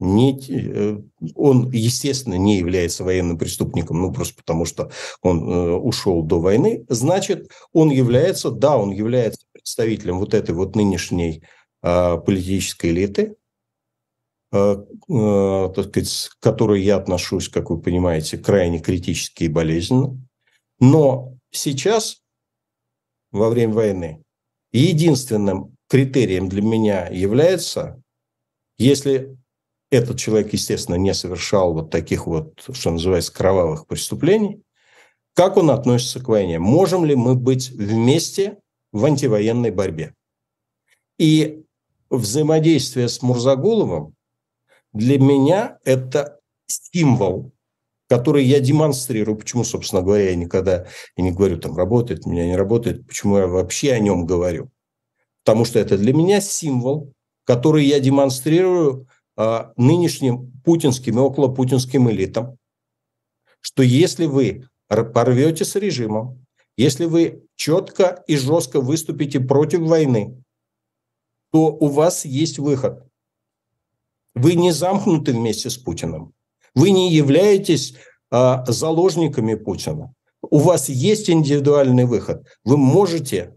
не, э, он, естественно, не является военным преступником, ну, просто потому что он э, ушел до войны, значит, он является, да, он является представителем вот этой вот нынешней а, политической элиты, а, э, так сказать, к которой я отношусь, как вы понимаете, крайне критически и болезненно. Но сейчас, во время войны, единственным критерием для меня является, если этот человек, естественно, не совершал вот таких вот, что называется, кровавых преступлений. Как он относится к войне? Можем ли мы быть вместе в антивоенной борьбе? И взаимодействие с Мурзагуловым для меня это символ, который я демонстрирую. Почему, собственно говоря, я никогда и не говорю, там работает, меня не работает, почему я вообще о нем говорю? Потому что это для меня символ, который я демонстрирую Э, нынешним путинским и околопутинским элитам, что если вы порвете с режимом, если вы четко и жестко выступите против войны, то у вас есть выход. Вы не замкнуты вместе с Путиным. Вы не являетесь а, заложниками Путина. У вас есть индивидуальный выход. Вы можете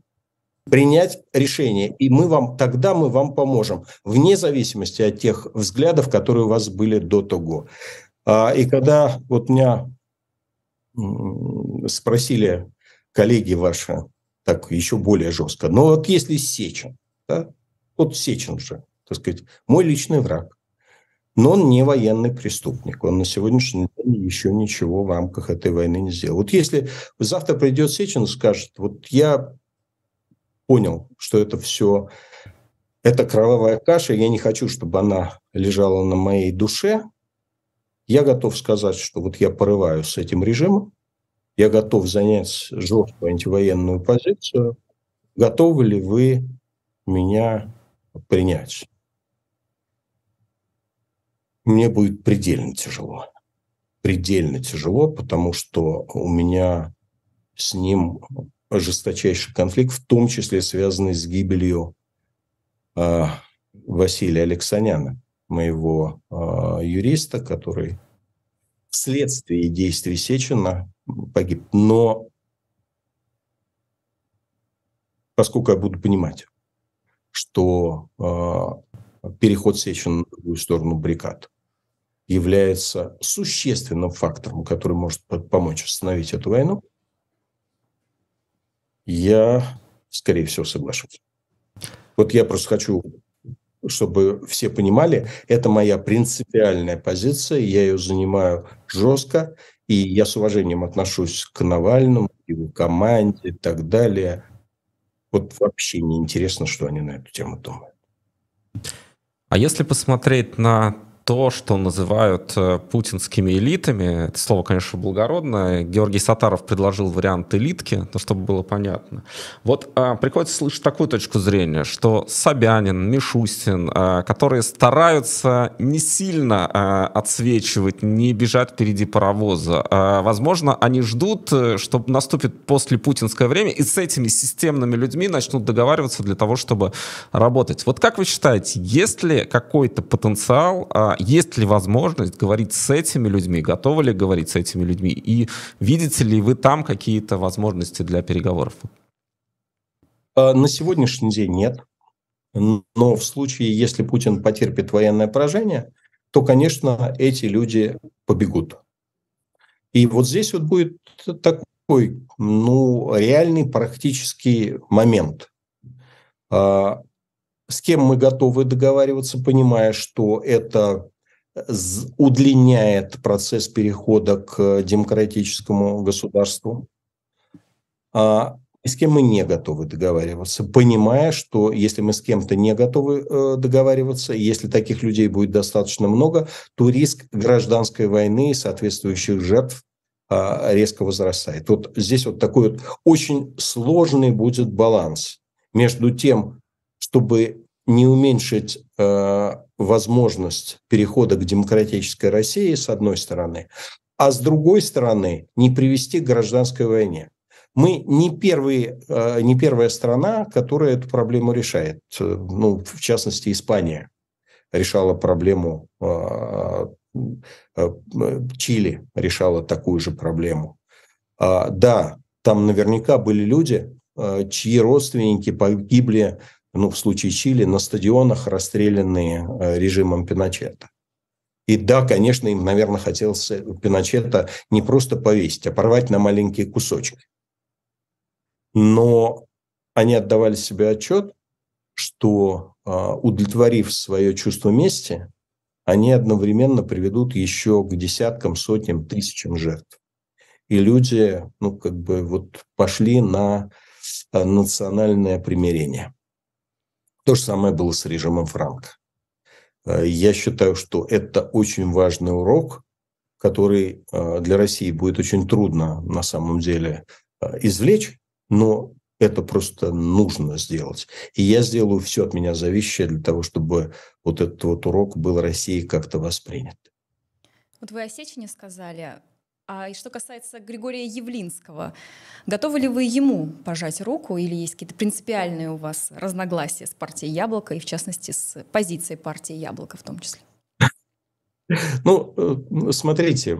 принять решение, и мы вам тогда мы вам поможем, вне зависимости от тех взглядов, которые у вас были до того. А, и когда вот меня спросили коллеги ваши, так еще более жестко, Но «Ну вот если Сечин, да, вот Сечин же, так сказать, мой личный враг, но он не военный преступник. Он на сегодняшний день еще ничего в рамках этой войны не сделал. Вот если завтра придет Сечин и скажет, вот я понял, что это все, это кровавая каша, я не хочу, чтобы она лежала на моей душе, я готов сказать, что вот я порываю с этим режимом, я готов занять жесткую антивоенную позицию, готовы ли вы меня принять? Мне будет предельно тяжело. Предельно тяжело, потому что у меня с ним жесточайший конфликт, в том числе связанный с гибелью э, Василия Алексаняна, моего э, юриста, который вследствие действий Сечина погиб. Но поскольку я буду понимать, что э, переход Сечина на другую сторону баррикад является существенным фактором, который может помочь остановить эту войну – я, скорее всего, соглашусь. Вот я просто хочу, чтобы все понимали, это моя принципиальная позиция, я ее занимаю жестко, и я с уважением отношусь к Навальному, его команде и так далее. Вот вообще неинтересно, что они на эту тему думают. А если посмотреть на то, что называют э, путинскими элитами. Это слово, конечно, благородное. Георгий Сатаров предложил вариант элитки, но ну, чтобы было понятно. Вот а, приходится слышать такую точку зрения, что Собянин, Мишустин, а, которые стараются не сильно а, отсвечивать, не бежать впереди паровоза. А, возможно, они ждут, э, что наступит после путинское время, и с этими системными людьми начнут договариваться для того, чтобы работать. Вот как вы считаете, есть ли какой-то потенциал а, есть ли возможность говорить с этими людьми? Готовы ли говорить с этими людьми? И видите ли вы там какие-то возможности для переговоров? Э, на сегодняшний день нет. Но в случае, если Путин потерпит военное поражение, то, конечно, эти люди побегут. И вот здесь вот будет такой ну, реальный практический момент. А, с кем мы готовы договариваться, понимая, что это э, удлиняет процесс перехода к э, демократическому государству, а с кем мы не готовы договариваться, понимая, что если мы с кем-то не готовы э, договариваться, если таких людей будет достаточно много, то риск гражданской войны и соответствующих жертв а, резко возрастает. Вот здесь вот такой вот очень сложный будет баланс между тем, чтобы не уменьшить э, возможность перехода к демократической России, с одной стороны, а с другой стороны, не привести к гражданской войне. Мы не, первые, э, не первая страна, которая эту проблему решает. Э, ну, в частности, Испания решала проблему, э, э, Чили решала такую же проблему. А, да, там наверняка были люди, э, чьи родственники погибли ну, в случае Чили, на стадионах, расстрелянные э, режимом Пиночета. И да, конечно, им, наверное, хотелось э, Пиночета не просто повесить, а порвать на маленькие кусочки. Но они отдавали себе отчет, что а, удовлетворив свое чувство мести, они одновременно приведут еще к десяткам, сотням, тысячам жертв. И люди, ну, как бы вот пошли на э, национальное примирение. То же самое было с режимом Франка. Э, я считаю, что это очень важный урок, который э, для России будет очень трудно на самом деле э, извлечь, но это просто нужно сделать. И я сделаю все от меня зависящее для того, чтобы вот этот вот урок был России как-то воспринят. Вот вы о Сечине сказали. А что касается Григория Явлинского, готовы ли вы ему пожать руку или есть какие-то принципиальные у вас разногласия с партией «Яблоко» и, в частности, с позицией партии «Яблоко» в том числе? Ну, э, смотрите,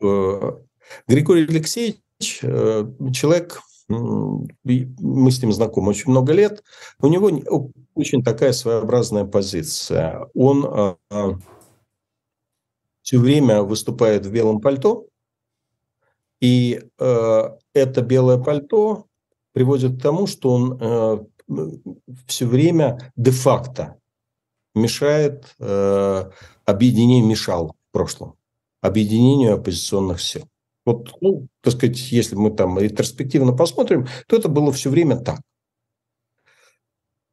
э, Григорий Алексеевич э, человек, мы с ним знакомы очень много лет, у него очень такая своеобразная позиция. Он все время выступает в белом пальто, и э, это белое пальто приводит к тому, что он э, все время де-факто мешает э, объединению, мешал в прошлом, объединению оппозиционных сил. Вот, ну, так сказать, если мы там ретроспективно посмотрим, то это было все время так.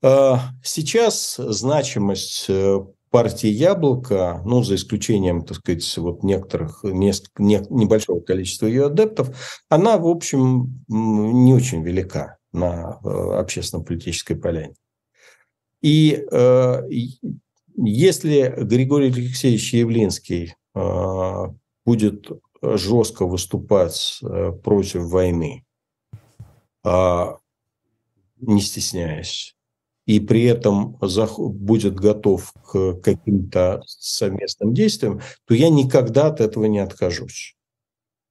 Э, сейчас значимость э, партии «Яблоко», ну, за исключением, так сказать, вот некоторых, несколько, не, небольшого количества ее адептов, она, в общем, не очень велика на э, общественно-политической поляне. И э, если Григорий Алексеевич Явлинский э, будет жестко выступать э, против войны, э, не стесняясь, и при этом будет готов к каким-то совместным действиям, то я никогда от этого не откажусь.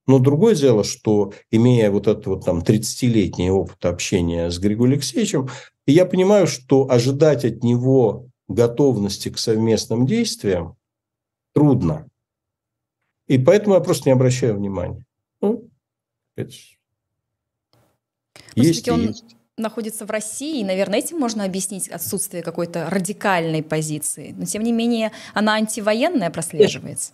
Но другое дело, что имея вот этот вот там 30-летний опыт общения с Григорием Алексеевичем, я понимаю, что ожидать от него готовности к совместным действиям трудно. И поэтому я просто не обращаю внимания. Ну, это... Ну, есть, он... есть находится в России, и, наверное, этим можно объяснить отсутствие какой-то радикальной позиции. Но, тем не менее, она антивоенная прослеживается.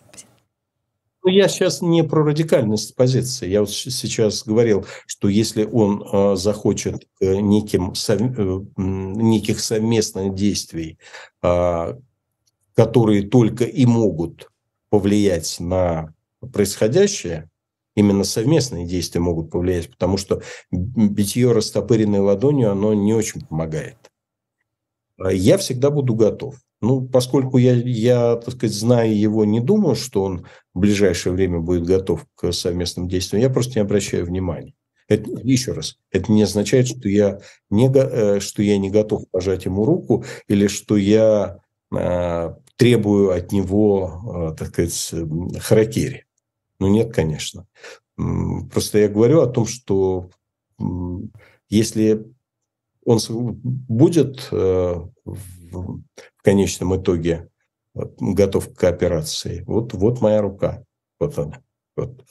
Ну, я сейчас не про радикальность позиции. Я вот сейчас говорил, что если он э, захочет э, неким сов, э, неких совместных действий, э, которые только и могут повлиять на происходящее, именно совместные действия могут повлиять, потому что битье растопыренной ладонью, оно не очень помогает. А я всегда буду готов. Ну, поскольку я, я, так сказать, знаю его, не думаю, что он в ближайшее время будет готов к совместным действиям, я просто не обращаю внимания. Это, еще раз, это не означает, что я не, э, что я не готов пожать ему руку или что я а, требую от него, а, так сказать, харакири. Ну нет, конечно. Просто я говорю о том, что если он будет э, в конечном итоге готов к кооперации, вот, вот моя рука, вот она. Вот.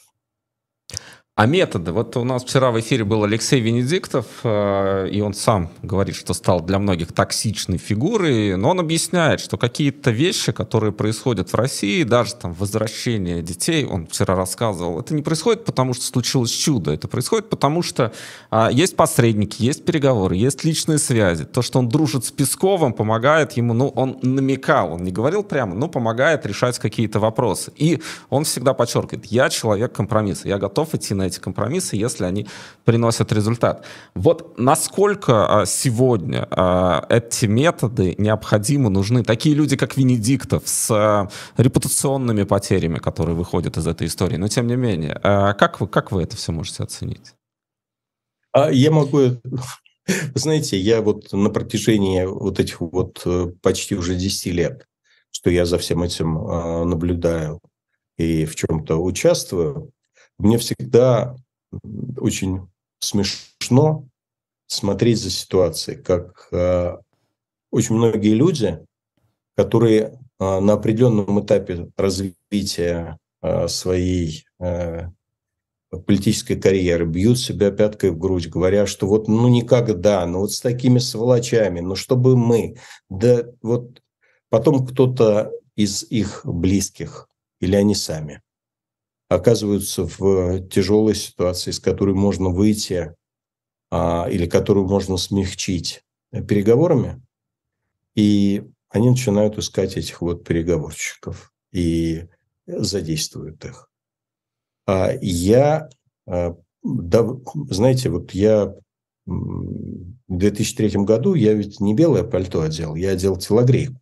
А методы? Вот у нас вчера в эфире был Алексей Венедиктов, э, и он сам говорит, что стал для многих токсичной фигурой, но он объясняет, что какие-то вещи, которые происходят в России, даже там возвращение детей, он вчера рассказывал, это не происходит, потому что случилось чудо, это происходит, потому что а, есть посредники, есть переговоры, есть личные связи. То, что он дружит с Песковым, помогает ему, ну, он намекал, он не говорил прямо, но помогает решать какие-то вопросы. И он всегда подчеркивает, я человек компромисса, я готов идти на на эти компромиссы, если они приносят результат. Вот насколько а, сегодня а, эти методы необходимы, нужны такие люди, как Венедиктов, с а, репутационными потерями, которые выходят из этой истории. Но тем не менее, как вы, как вы это все можете оценить? А я могу вы знаете, я вот на протяжении вот этих вот э, почти уже 10 лет, что я за всем этим наблюдаю и в чем-то участвую, мне всегда очень смешно смотреть за ситуацией, как э, очень многие люди, которые э, на определенном этапе развития э, своей э, политической карьеры, бьют себя пяткой в грудь, говоря, что вот ну никогда, ну вот с такими сволочами, ну чтобы мы, да вот потом кто-то из их близких или они сами оказываются в э, тяжелой ситуации, из которой можно выйти а, или которую можно смягчить переговорами. И они начинают искать этих вот переговорщиков и задействуют их. А я, э, да, знаете, вот я в 2003 году я ведь не белое пальто одел, я одел телогрейку.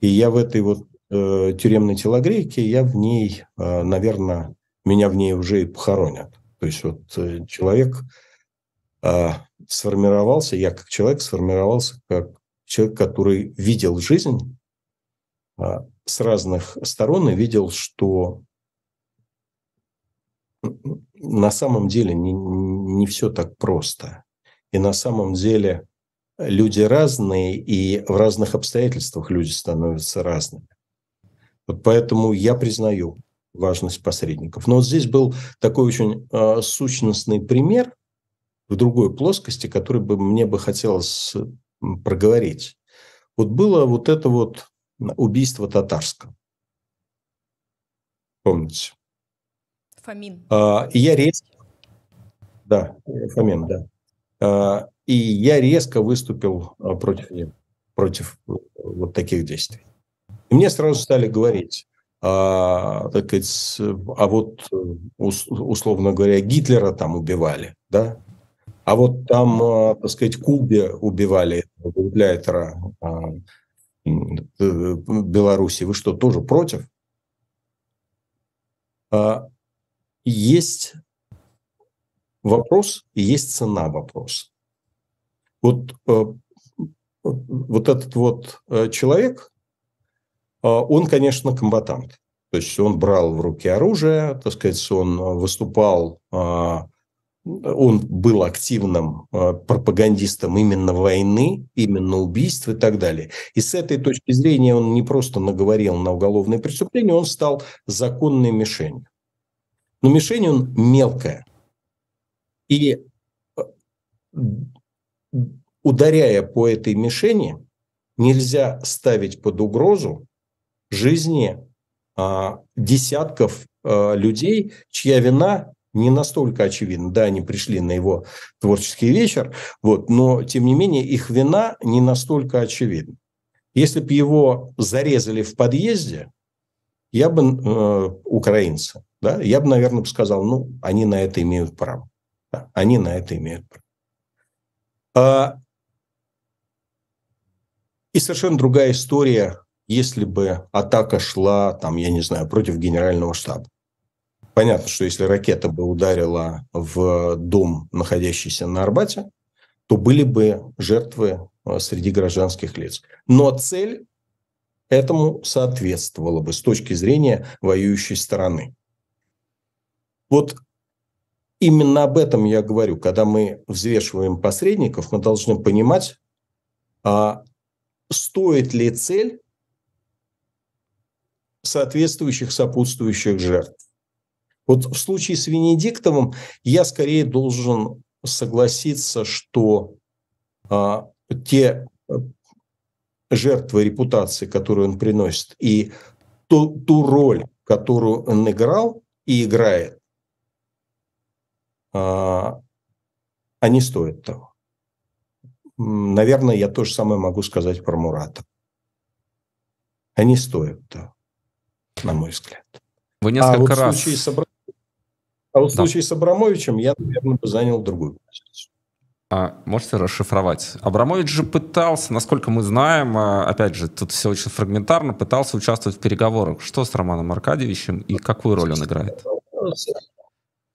И я в этой вот Э, тюремной телогрейке, я в ней, э, наверное, меня в ней уже и похоронят. То есть вот э, человек сформировался, я как человек сформировался как человек, который видел жизнь с разных сторон и видел, что на самом деле не, не все так просто. И на самом деле люди разные, и в разных обстоятельствах люди становятся разными. Вот поэтому я признаю важность посредников. Но вот здесь был такой очень э, сущностный пример в другой плоскости, который бы мне бы хотелось проговорить. Вот было вот это вот убийство татарского. Помните? Фомин. А, и я резко... Да, Фомин, да. А, и я резко выступил а, против, против э, вот таких действий. И мне сразу стали говорить, а, так сказать, а вот, условно говоря, Гитлера там убивали, да? А вот там, а, так сказать, Кубе убивали гауляйтера а, э, Беларуси. Вы что, тоже против? А, есть вопрос и есть цена вопрос. Вот, э, вот этот вот э, человек, а, он, конечно, комбатант. То есть он брал в руки оружие, так сказать, он а, выступал, а, он был активным пропагандистом именно войны, именно убийств и так далее. И с этой точки зрения он не просто наговорил на уголовное преступление, он стал законной мишенью. Но мишень он мелкая. И ударяя по этой мишени, нельзя ставить под угрозу жизни а, десятков а, людей, чья вина не настолько очевидна. Да, они пришли на его творческий вечер, вот, но, тем не менее, их вина не настолько очевидна. Если бы его зарезали в подъезде, я бы, э, украинцы, да, я бы, наверное, сказал, ну, они на это имеют право. Да, они на это имеют право. А, и совершенно другая история если бы атака шла, там, я не знаю, против генерального штаба. Понятно, что если ракета бы ударила в дом, находящийся на Арбате, то были бы жертвы э, среди гражданских лиц. Но цель этому соответствовала бы с точки зрения воюющей стороны. Вот именно об этом я говорю. Когда мы взвешиваем посредников, мы должны понимать, а стоит ли цель соответствующих сопутствующих жертв. Вот в случае с Венедиктовым я скорее должен согласиться, что а, те э, жертвы репутации, которые он приносит, и ту, ту роль, которую он играл и играет, а, они стоят того. Наверное, я то же самое могу сказать про Мурата. Они стоят того на мой взгляд. Вы а несколько а вот раз... случае с Абра... А вот в да. случае с Абрамовичем я, наверное, бы занял другую позицию. А можете расшифровать? Абрамович же пытался, насколько мы знаем, а, опять же, тут все очень фрагментарно, пытался участвовать в переговорах. Что с Романом Аркадьевичем и какую роль он играет?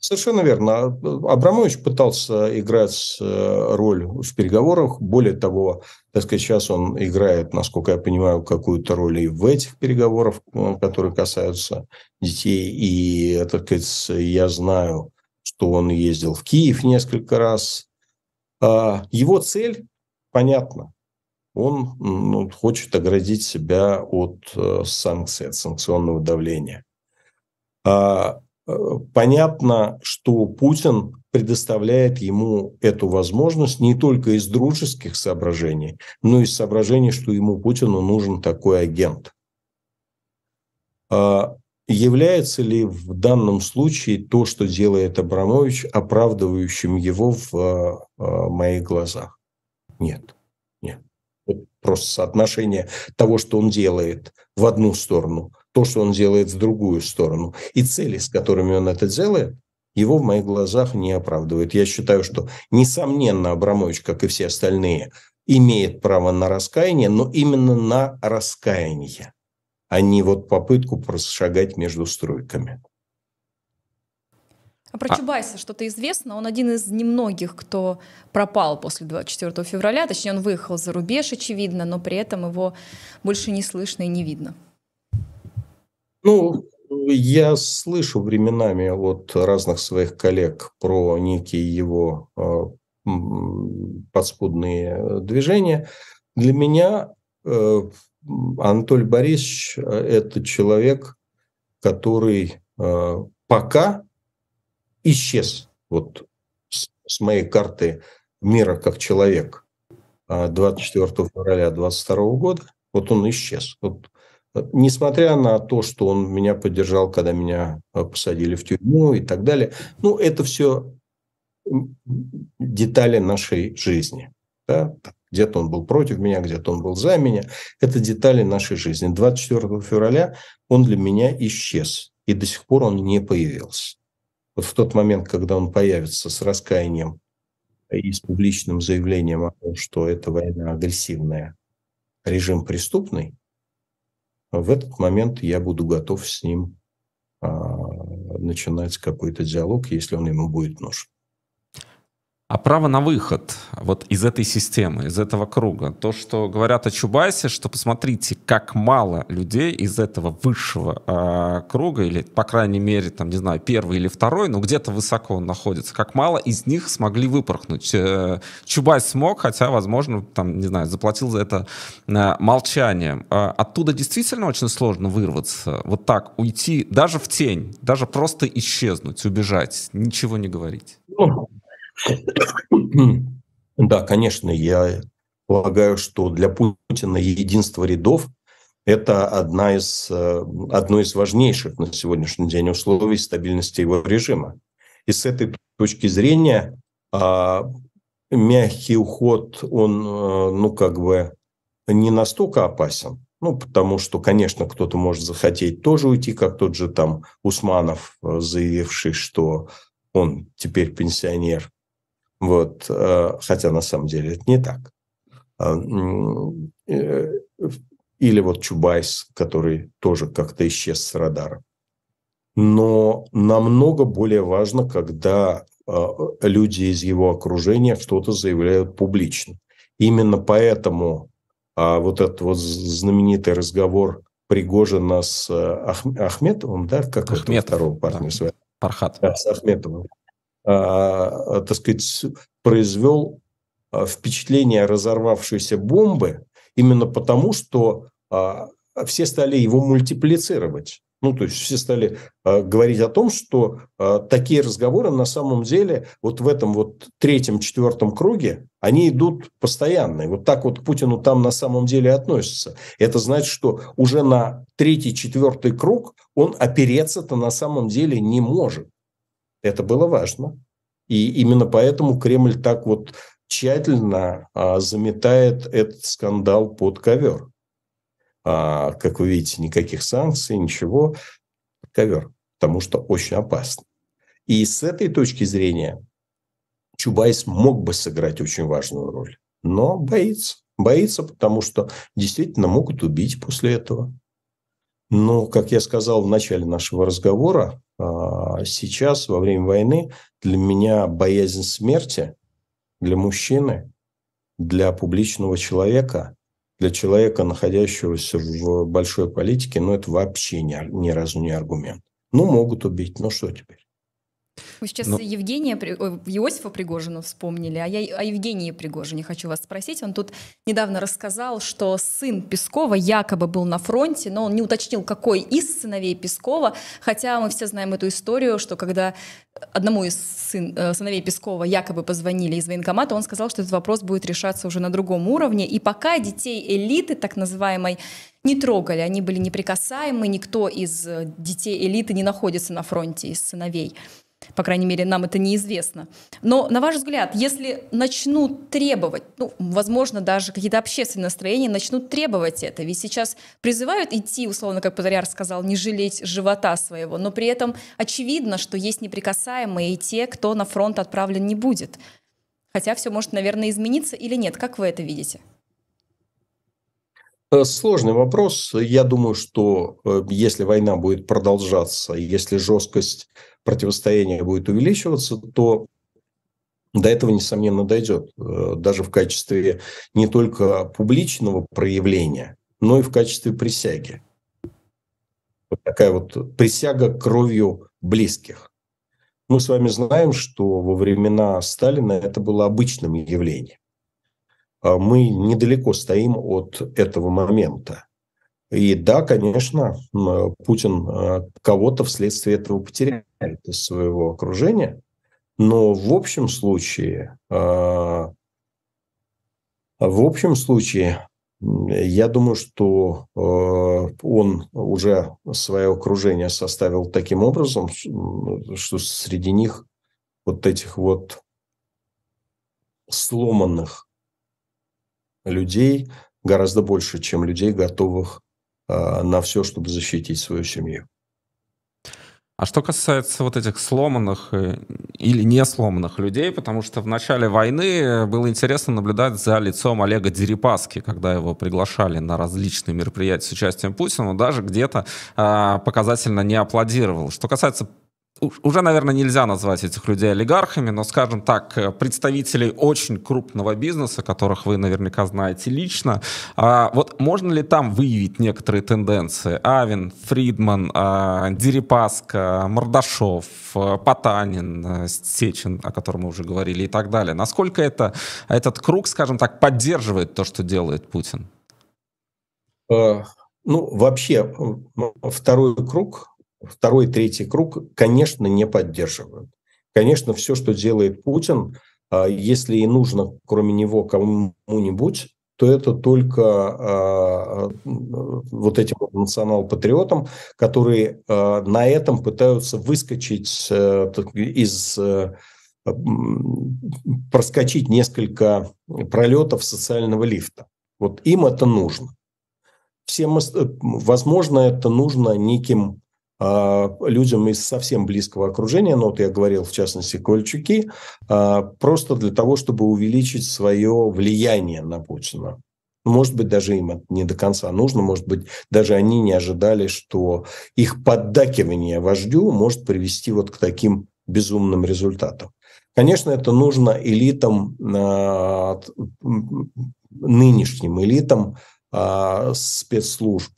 Совершенно верно. А, Абрамович пытался играть э, роль в переговорах. Более того, так сказать, сейчас он играет, насколько я понимаю, какую-то роль и в этих переговорах, э, которые касаются детей. И, э, так сказать, я знаю, что он ездил в Киев несколько раз. А, его цель, понятна. он ну, хочет оградить себя от санкций, от санкционного давления. А, понятно, что Путин предоставляет ему эту возможность не только из дружеских соображений, но и из соображений, что ему, Путину, нужен такой агент. А, является ли в данном случае то, что делает Абрамович, оправдывающим его в а, а, моих глазах? Нет. Нет. просто соотношение того, что он делает в одну сторону – то, что он делает в другую сторону. И цели, с которыми он это делает, его в моих глазах не оправдывают. Я считаю, что, несомненно, Абрамович, как и все остальные, имеет право на раскаяние, но именно на раскаяние, а не вот попытку прошагать между стройками. А про а... Чубайса что-то известно? Он один из немногих, кто пропал после 24 февраля. Точнее, он выехал за рубеж, очевидно, но при этом его больше не слышно и не видно. Ну, я слышу временами от разных своих коллег про некие его э, подспудные движения. Для меня э, Анатолий Борисович э, – это человек, который э, пока исчез вот с, с моей карты мира как человек 24 а, февраля 2022 года. Вот он исчез. Вот Несмотря на то, что он меня поддержал, когда меня э, посадили в тюрьму и так далее. Ну, это все детали нашей жизни. Да? Где-то он был против меня, где-то он был за меня. Это детали нашей жизни. 24 февраля он для меня исчез, и до сих пор он не появился. Вот в тот момент, когда он появится с раскаянием и с публичным заявлением о том, что эта война агрессивная, режим преступный, в этот момент я буду готов с ним а, начинать какой-то диалог, если он ему будет нужен. А право на выход вот из этой системы, из этого круга. То, что говорят о Чубайсе, что посмотрите, как мало людей из этого высшего э, круга, или, по крайней мере, там, не знаю, первый или второй, но где-то высоко он находится, как мало из них смогли выпорхнуть. Э, Чубайс смог, хотя, возможно, там, не знаю, заплатил за это э, молчанием. Э, оттуда действительно очень сложно вырваться. Вот так уйти даже в тень, даже просто исчезнуть, убежать, ничего не говорить. Ну, да, конечно, я полагаю, что для Путина единство рядов – это одна из, э, одно из важнейших на сегодняшний день условий стабильности его режима. И с этой точки зрения а, мягкий уход, он, э, ну, как бы не настолько опасен, ну, потому что, конечно, кто-то может захотеть тоже уйти, как тот же там Усманов, э, заявивший, что он теперь пенсионер. Вот, э, хотя на самом деле это не так. А, э, или вот Чубайс, который тоже как-то исчез с радара. Но намного более важно, когда а, люди из его окружения что-то заявляют публично. Именно поэтому а, вот этот вот знаменитый разговор Пригожина с э, Ахметовым, да, как Ахметов, второго парня да. Пархат. Да, с Ахметовым. Э, так сказать, произвел э, впечатление разорвавшейся бомбы именно потому, что э, все стали его мультиплицировать. Ну, то есть все стали э, говорить о том, что э, такие разговоры на самом деле вот в этом вот третьем, четвертом круге, они идут постоянно. И вот так вот к Путину там на самом деле относятся. Это значит, что уже на третий, четвертый круг он опереться-то на самом деле не может. Это было важно. И именно поэтому Кремль так вот тщательно а, заметает этот скандал под ковер. А, как вы видите, никаких санкций, ничего. Ковер, потому что очень опасно. И с этой точки зрения Чубайс мог бы сыграть очень важную роль, но боится. Боится, потому что действительно могут убить после этого. Но, как я сказал в начале нашего разговора, а, сейчас, во время войны, для меня боязнь смерти для мужчины, для публичного человека, для человека, находящегося в большой политике, ну, это вообще ни, ни разу не аргумент. Ну, могут убить, ну что теперь? Вы сейчас Но... Ну. Евгения, Иосифа Пригожину вспомнили, а я о а Евгении Пригожине хочу вас спросить. Он тут недавно рассказал, что сын Пескова якобы был на фронте, но он не уточнил, какой из сыновей Пескова, хотя мы все знаем эту историю, что когда одному из сын, э, сыновей Пескова якобы позвонили из военкомата, он сказал, что этот вопрос будет решаться уже на другом уровне, и пока детей элиты, так называемой, не трогали, они были неприкасаемы, никто из э, детей элиты не находится на фронте, из сыновей. По крайней мере, нам это неизвестно. Но, на ваш взгляд, если начнут требовать, ну, возможно, даже какие-то общественные настроения начнут требовать это, ведь сейчас призывают идти, условно, как Патриарх сказал, не жалеть живота своего, но при этом очевидно, что есть неприкасаемые и те, кто на фронт отправлен не будет. Хотя все может, наверное, измениться или нет. Как вы это видите? Э, сложный вопрос. Я думаю, что э, если война будет продолжаться, если жесткость противостояния будет увеличиваться, то до этого, несомненно, дойдет. Э, даже в качестве не только публичного проявления, но и в качестве присяги. Вот такая вот присяга кровью близких. Мы с вами знаем, что во времена Сталина это было обычным явлением. А мы недалеко стоим от этого момента. И да, конечно, Путин э, кого-то вследствие этого потеряет из своего окружения, но в общем случае, а, в общем случае, я думаю, что э, он уже свое окружение составил таким образом, что среди них вот этих вот сломанных людей гораздо больше, чем людей, готовых а, на все, чтобы защитить свою семью. А что касается вот этих сломанных э, или не сломанных людей, потому что в начале войны э, было интересно наблюдать за лицом Олега Дерипаски, когда его приглашали на различные мероприятия с участием Путина, он даже где-то э, показательно не аплодировал. Что касается уже, наверное, нельзя назвать этих людей олигархами, но, скажем так, э, представителей очень крупного бизнеса, которых вы наверняка знаете лично. А, вот можно ли там выявить некоторые тенденции? Авин, Фридман, а, Дерипаска, Мордашов, э, Потанин, э, Сечин, о котором мы уже говорили, и так далее. Насколько это, этот круг, скажем так, поддерживает то, что делает Путин? Ну, вообще, второй круг второй, третий круг, конечно, не поддерживают. Конечно, все, что делает Путин, а, если и нужно, кроме него, кому-нибудь, то это только э, вот этим национал-патриотам, которые э, на этом пытаются выскочить э, из э, проскочить несколько пролетов социального лифта. Вот им это нужно. Всем, э, возможно, это нужно неким а, людям из совсем близкого окружения, ну вот я говорил, в частности, Кольчуки, а, просто для того, чтобы увеличить свое влияние на Путина. Может быть, даже им это не до конца нужно, может быть, даже они не ожидали, что их поддакивание вождю может привести вот к таким безумным результатам. Конечно, это нужно элитам, а, нынешним элитам спецслужб,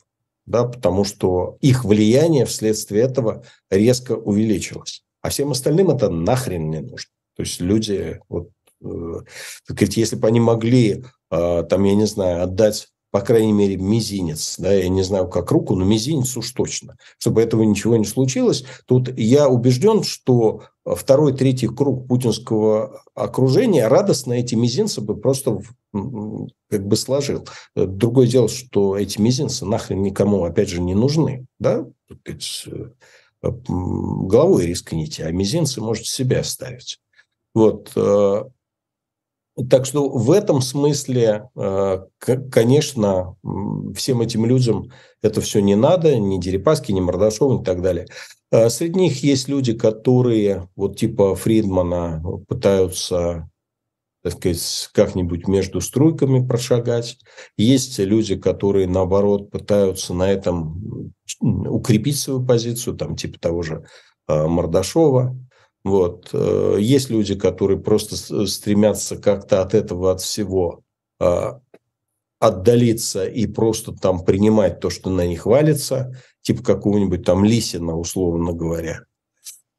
да, потому что их влияние вследствие этого резко увеличилось. А всем остальным это нахрен не нужно. То есть люди, вот, э, так сказать, если бы они могли, э, там, я не знаю, отдать по крайней мере, мизинец, да, я не знаю, как руку, но мизинец уж точно. Чтобы этого ничего не случилось, тут я убежден, что второй, третий круг путинского окружения радостно эти мизинцы бы просто как бы сложил. Другое дело, что эти мизинцы нахрен никому, опять же, не нужны, да? Э, головой рискните, а мизинцы можете себя оставить. Вот. Э, так что в этом смысле, э, конечно, всем этим людям это все не надо, ни Дерипаски, ни Мордашова и так далее. Среди них есть люди, которые, вот типа Фридмана, пытаются так сказать, как-нибудь между струйками прошагать. Есть люди, которые, наоборот, пытаются на этом укрепить свою позицию, там, типа того же а, Мордашова. Вот. Э, есть люди, которые просто стремятся как-то от этого, от всего а, отдалиться и просто там принимать то, что на них валится, типа какого-нибудь там Лисина, условно говоря.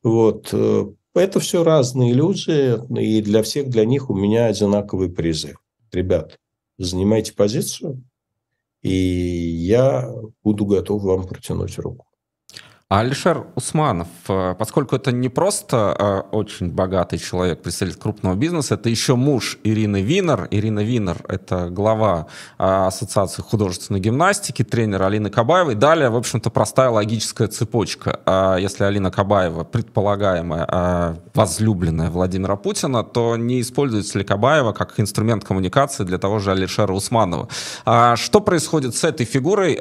Вот. Э, это все разные люди, и для всех, для них у меня одинаковый призыв. Ребят, занимайте позицию, и я буду готов вам протянуть руку. Алишер Усманов, э, поскольку это не просто э, очень богатый человек, представитель крупного бизнеса, это еще муж Ирины Винер. Ирина Винер – это глава э, Ассоциации художественной гимнастики, тренер Алины Кабаевой. Далее, в общем-то, простая логическая цепочка. Если Алина Кабаева, предполагаемая возлюбленная Владимира Путина, то не используется ли Кабаева как инструмент коммуникации для того же Алишера Усманова? Что происходит с этой фигурой?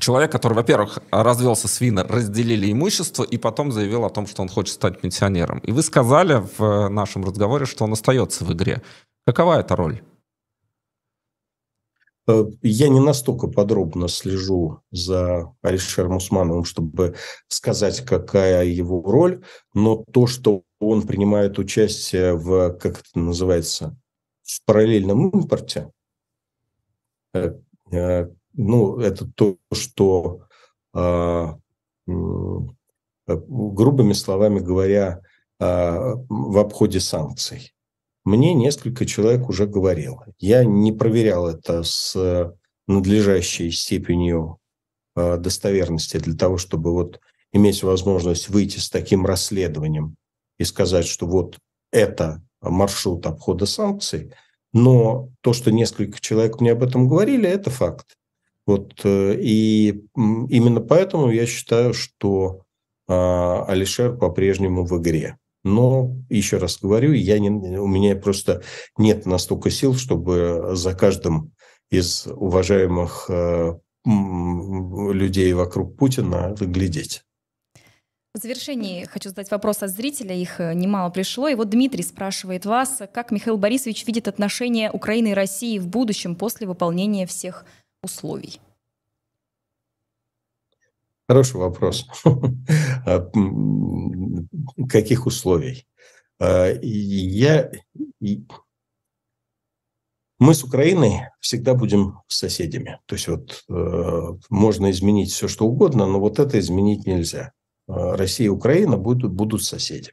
человек, который, во-первых, развелся с Вина, разделили имущество и потом заявил о том, что он хочет стать пенсионером. И вы сказали в э, нашем разговоре, что он остается в игре. Какова эта роль? Э, я не настолько подробно слежу за Алишером Усмановым, чтобы сказать, какая его роль, но то, что он принимает участие в, как это называется, в параллельном импорте, э, ну, это то, что, а, э, грубыми словами говоря, а, в обходе санкций. Мне несколько человек уже говорило. Я не проверял это с надлежащей степенью а, достоверности для того, чтобы вот иметь возможность выйти с таким расследованием и сказать, что вот это маршрут обхода санкций. Но то, что несколько человек мне об этом говорили, это факт. Вот, э, и именно поэтому я считаю, что а, Алишер по-прежнему в игре. Но, еще раз говорю, я не, у меня просто нет настолько сил, чтобы за каждым из уважаемых э, людей вокруг Путина глядеть. В завершении хочу задать вопрос от зрителя, их э, немало пришло. И вот Дмитрий спрашивает вас, как Михаил Борисович видит отношения Украины и России в будущем после выполнения всех условий? Хороший вопрос. А, каких условий? А, я... Мы с Украиной всегда будем соседями. То есть вот э, можно изменить все, что угодно, но вот это изменить нельзя. А, Россия и Украина будут, будут соседи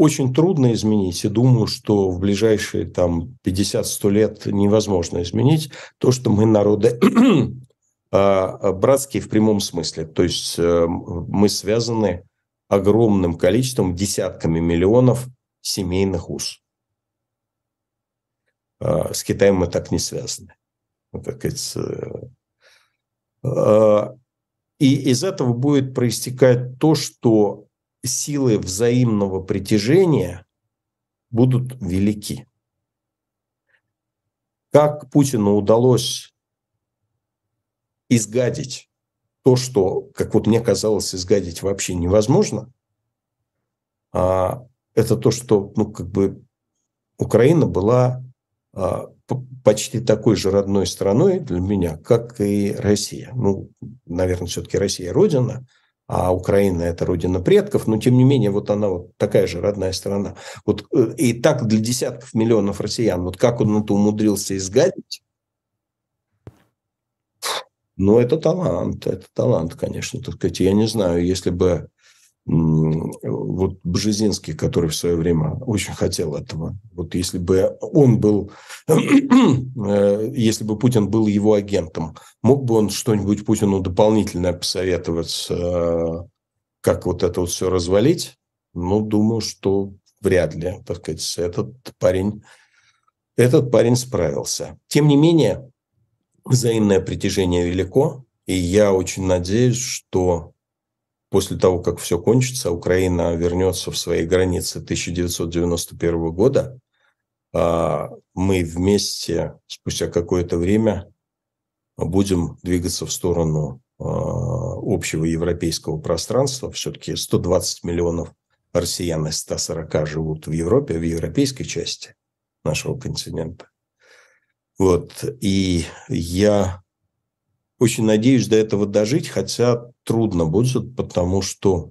очень трудно изменить, и думаю, что в ближайшие там 50-100 лет невозможно изменить то, что мы народы а, а, братские в прямом смысле. То есть э, мы связаны огромным количеством, десятками миллионов семейных уз. А, с Китаем мы так не связаны. Ну, э, и из этого будет проистекать то, что силы взаимного притяжения будут велики. Как Путину удалось изгадить то, что, как вот мне казалось, изгадить вообще невозможно, а, это то, что ну, как бы Украина была а, почти такой же родной страной для меня, как и Россия. Ну, наверное, все-таки Россия родина – а Украина – это родина предков, но тем не менее вот она вот такая же родная страна. Вот, э, и так для десятков миллионов россиян. Вот как он это умудрился изгадить, ну, это талант, это талант, конечно, так сказать. Я не знаю, если бы вот Бжезинский, который в свое время очень хотел этого. Вот если бы он был, э, если бы Путин был его агентом, мог бы он что-нибудь Путину дополнительно посоветовать, э, как вот это вот все развалить? Ну, думаю, что вряд ли, так сказать, этот парень, этот парень справился. Тем не менее, взаимное притяжение велико, и я очень надеюсь, что после того, как все кончится, Украина вернется в свои границы 1991 года, а, мы вместе спустя какое-то время будем двигаться в сторону а, общего европейского пространства. Все-таки 120 миллионов россиян из 140 живут в Европе, в европейской части нашего континента. Вот. И я очень надеюсь до этого дожить, хотя трудно будет, потому что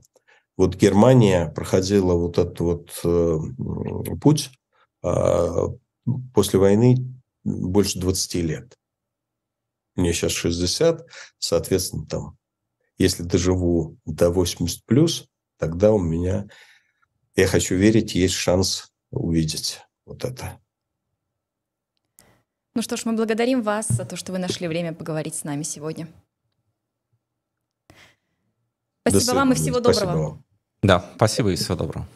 вот Германия проходила вот этот вот э, путь э, после войны больше 20 лет. Мне сейчас 60, соответственно, там, если доживу до 80 плюс, тогда у меня, я хочу верить, есть шанс увидеть вот это. Ну что ж, мы благодарим вас за то, что вы нашли время поговорить с нами сегодня. Спасибо До вам и всего доброго. Спасибо Да, спасибо и всего доброго.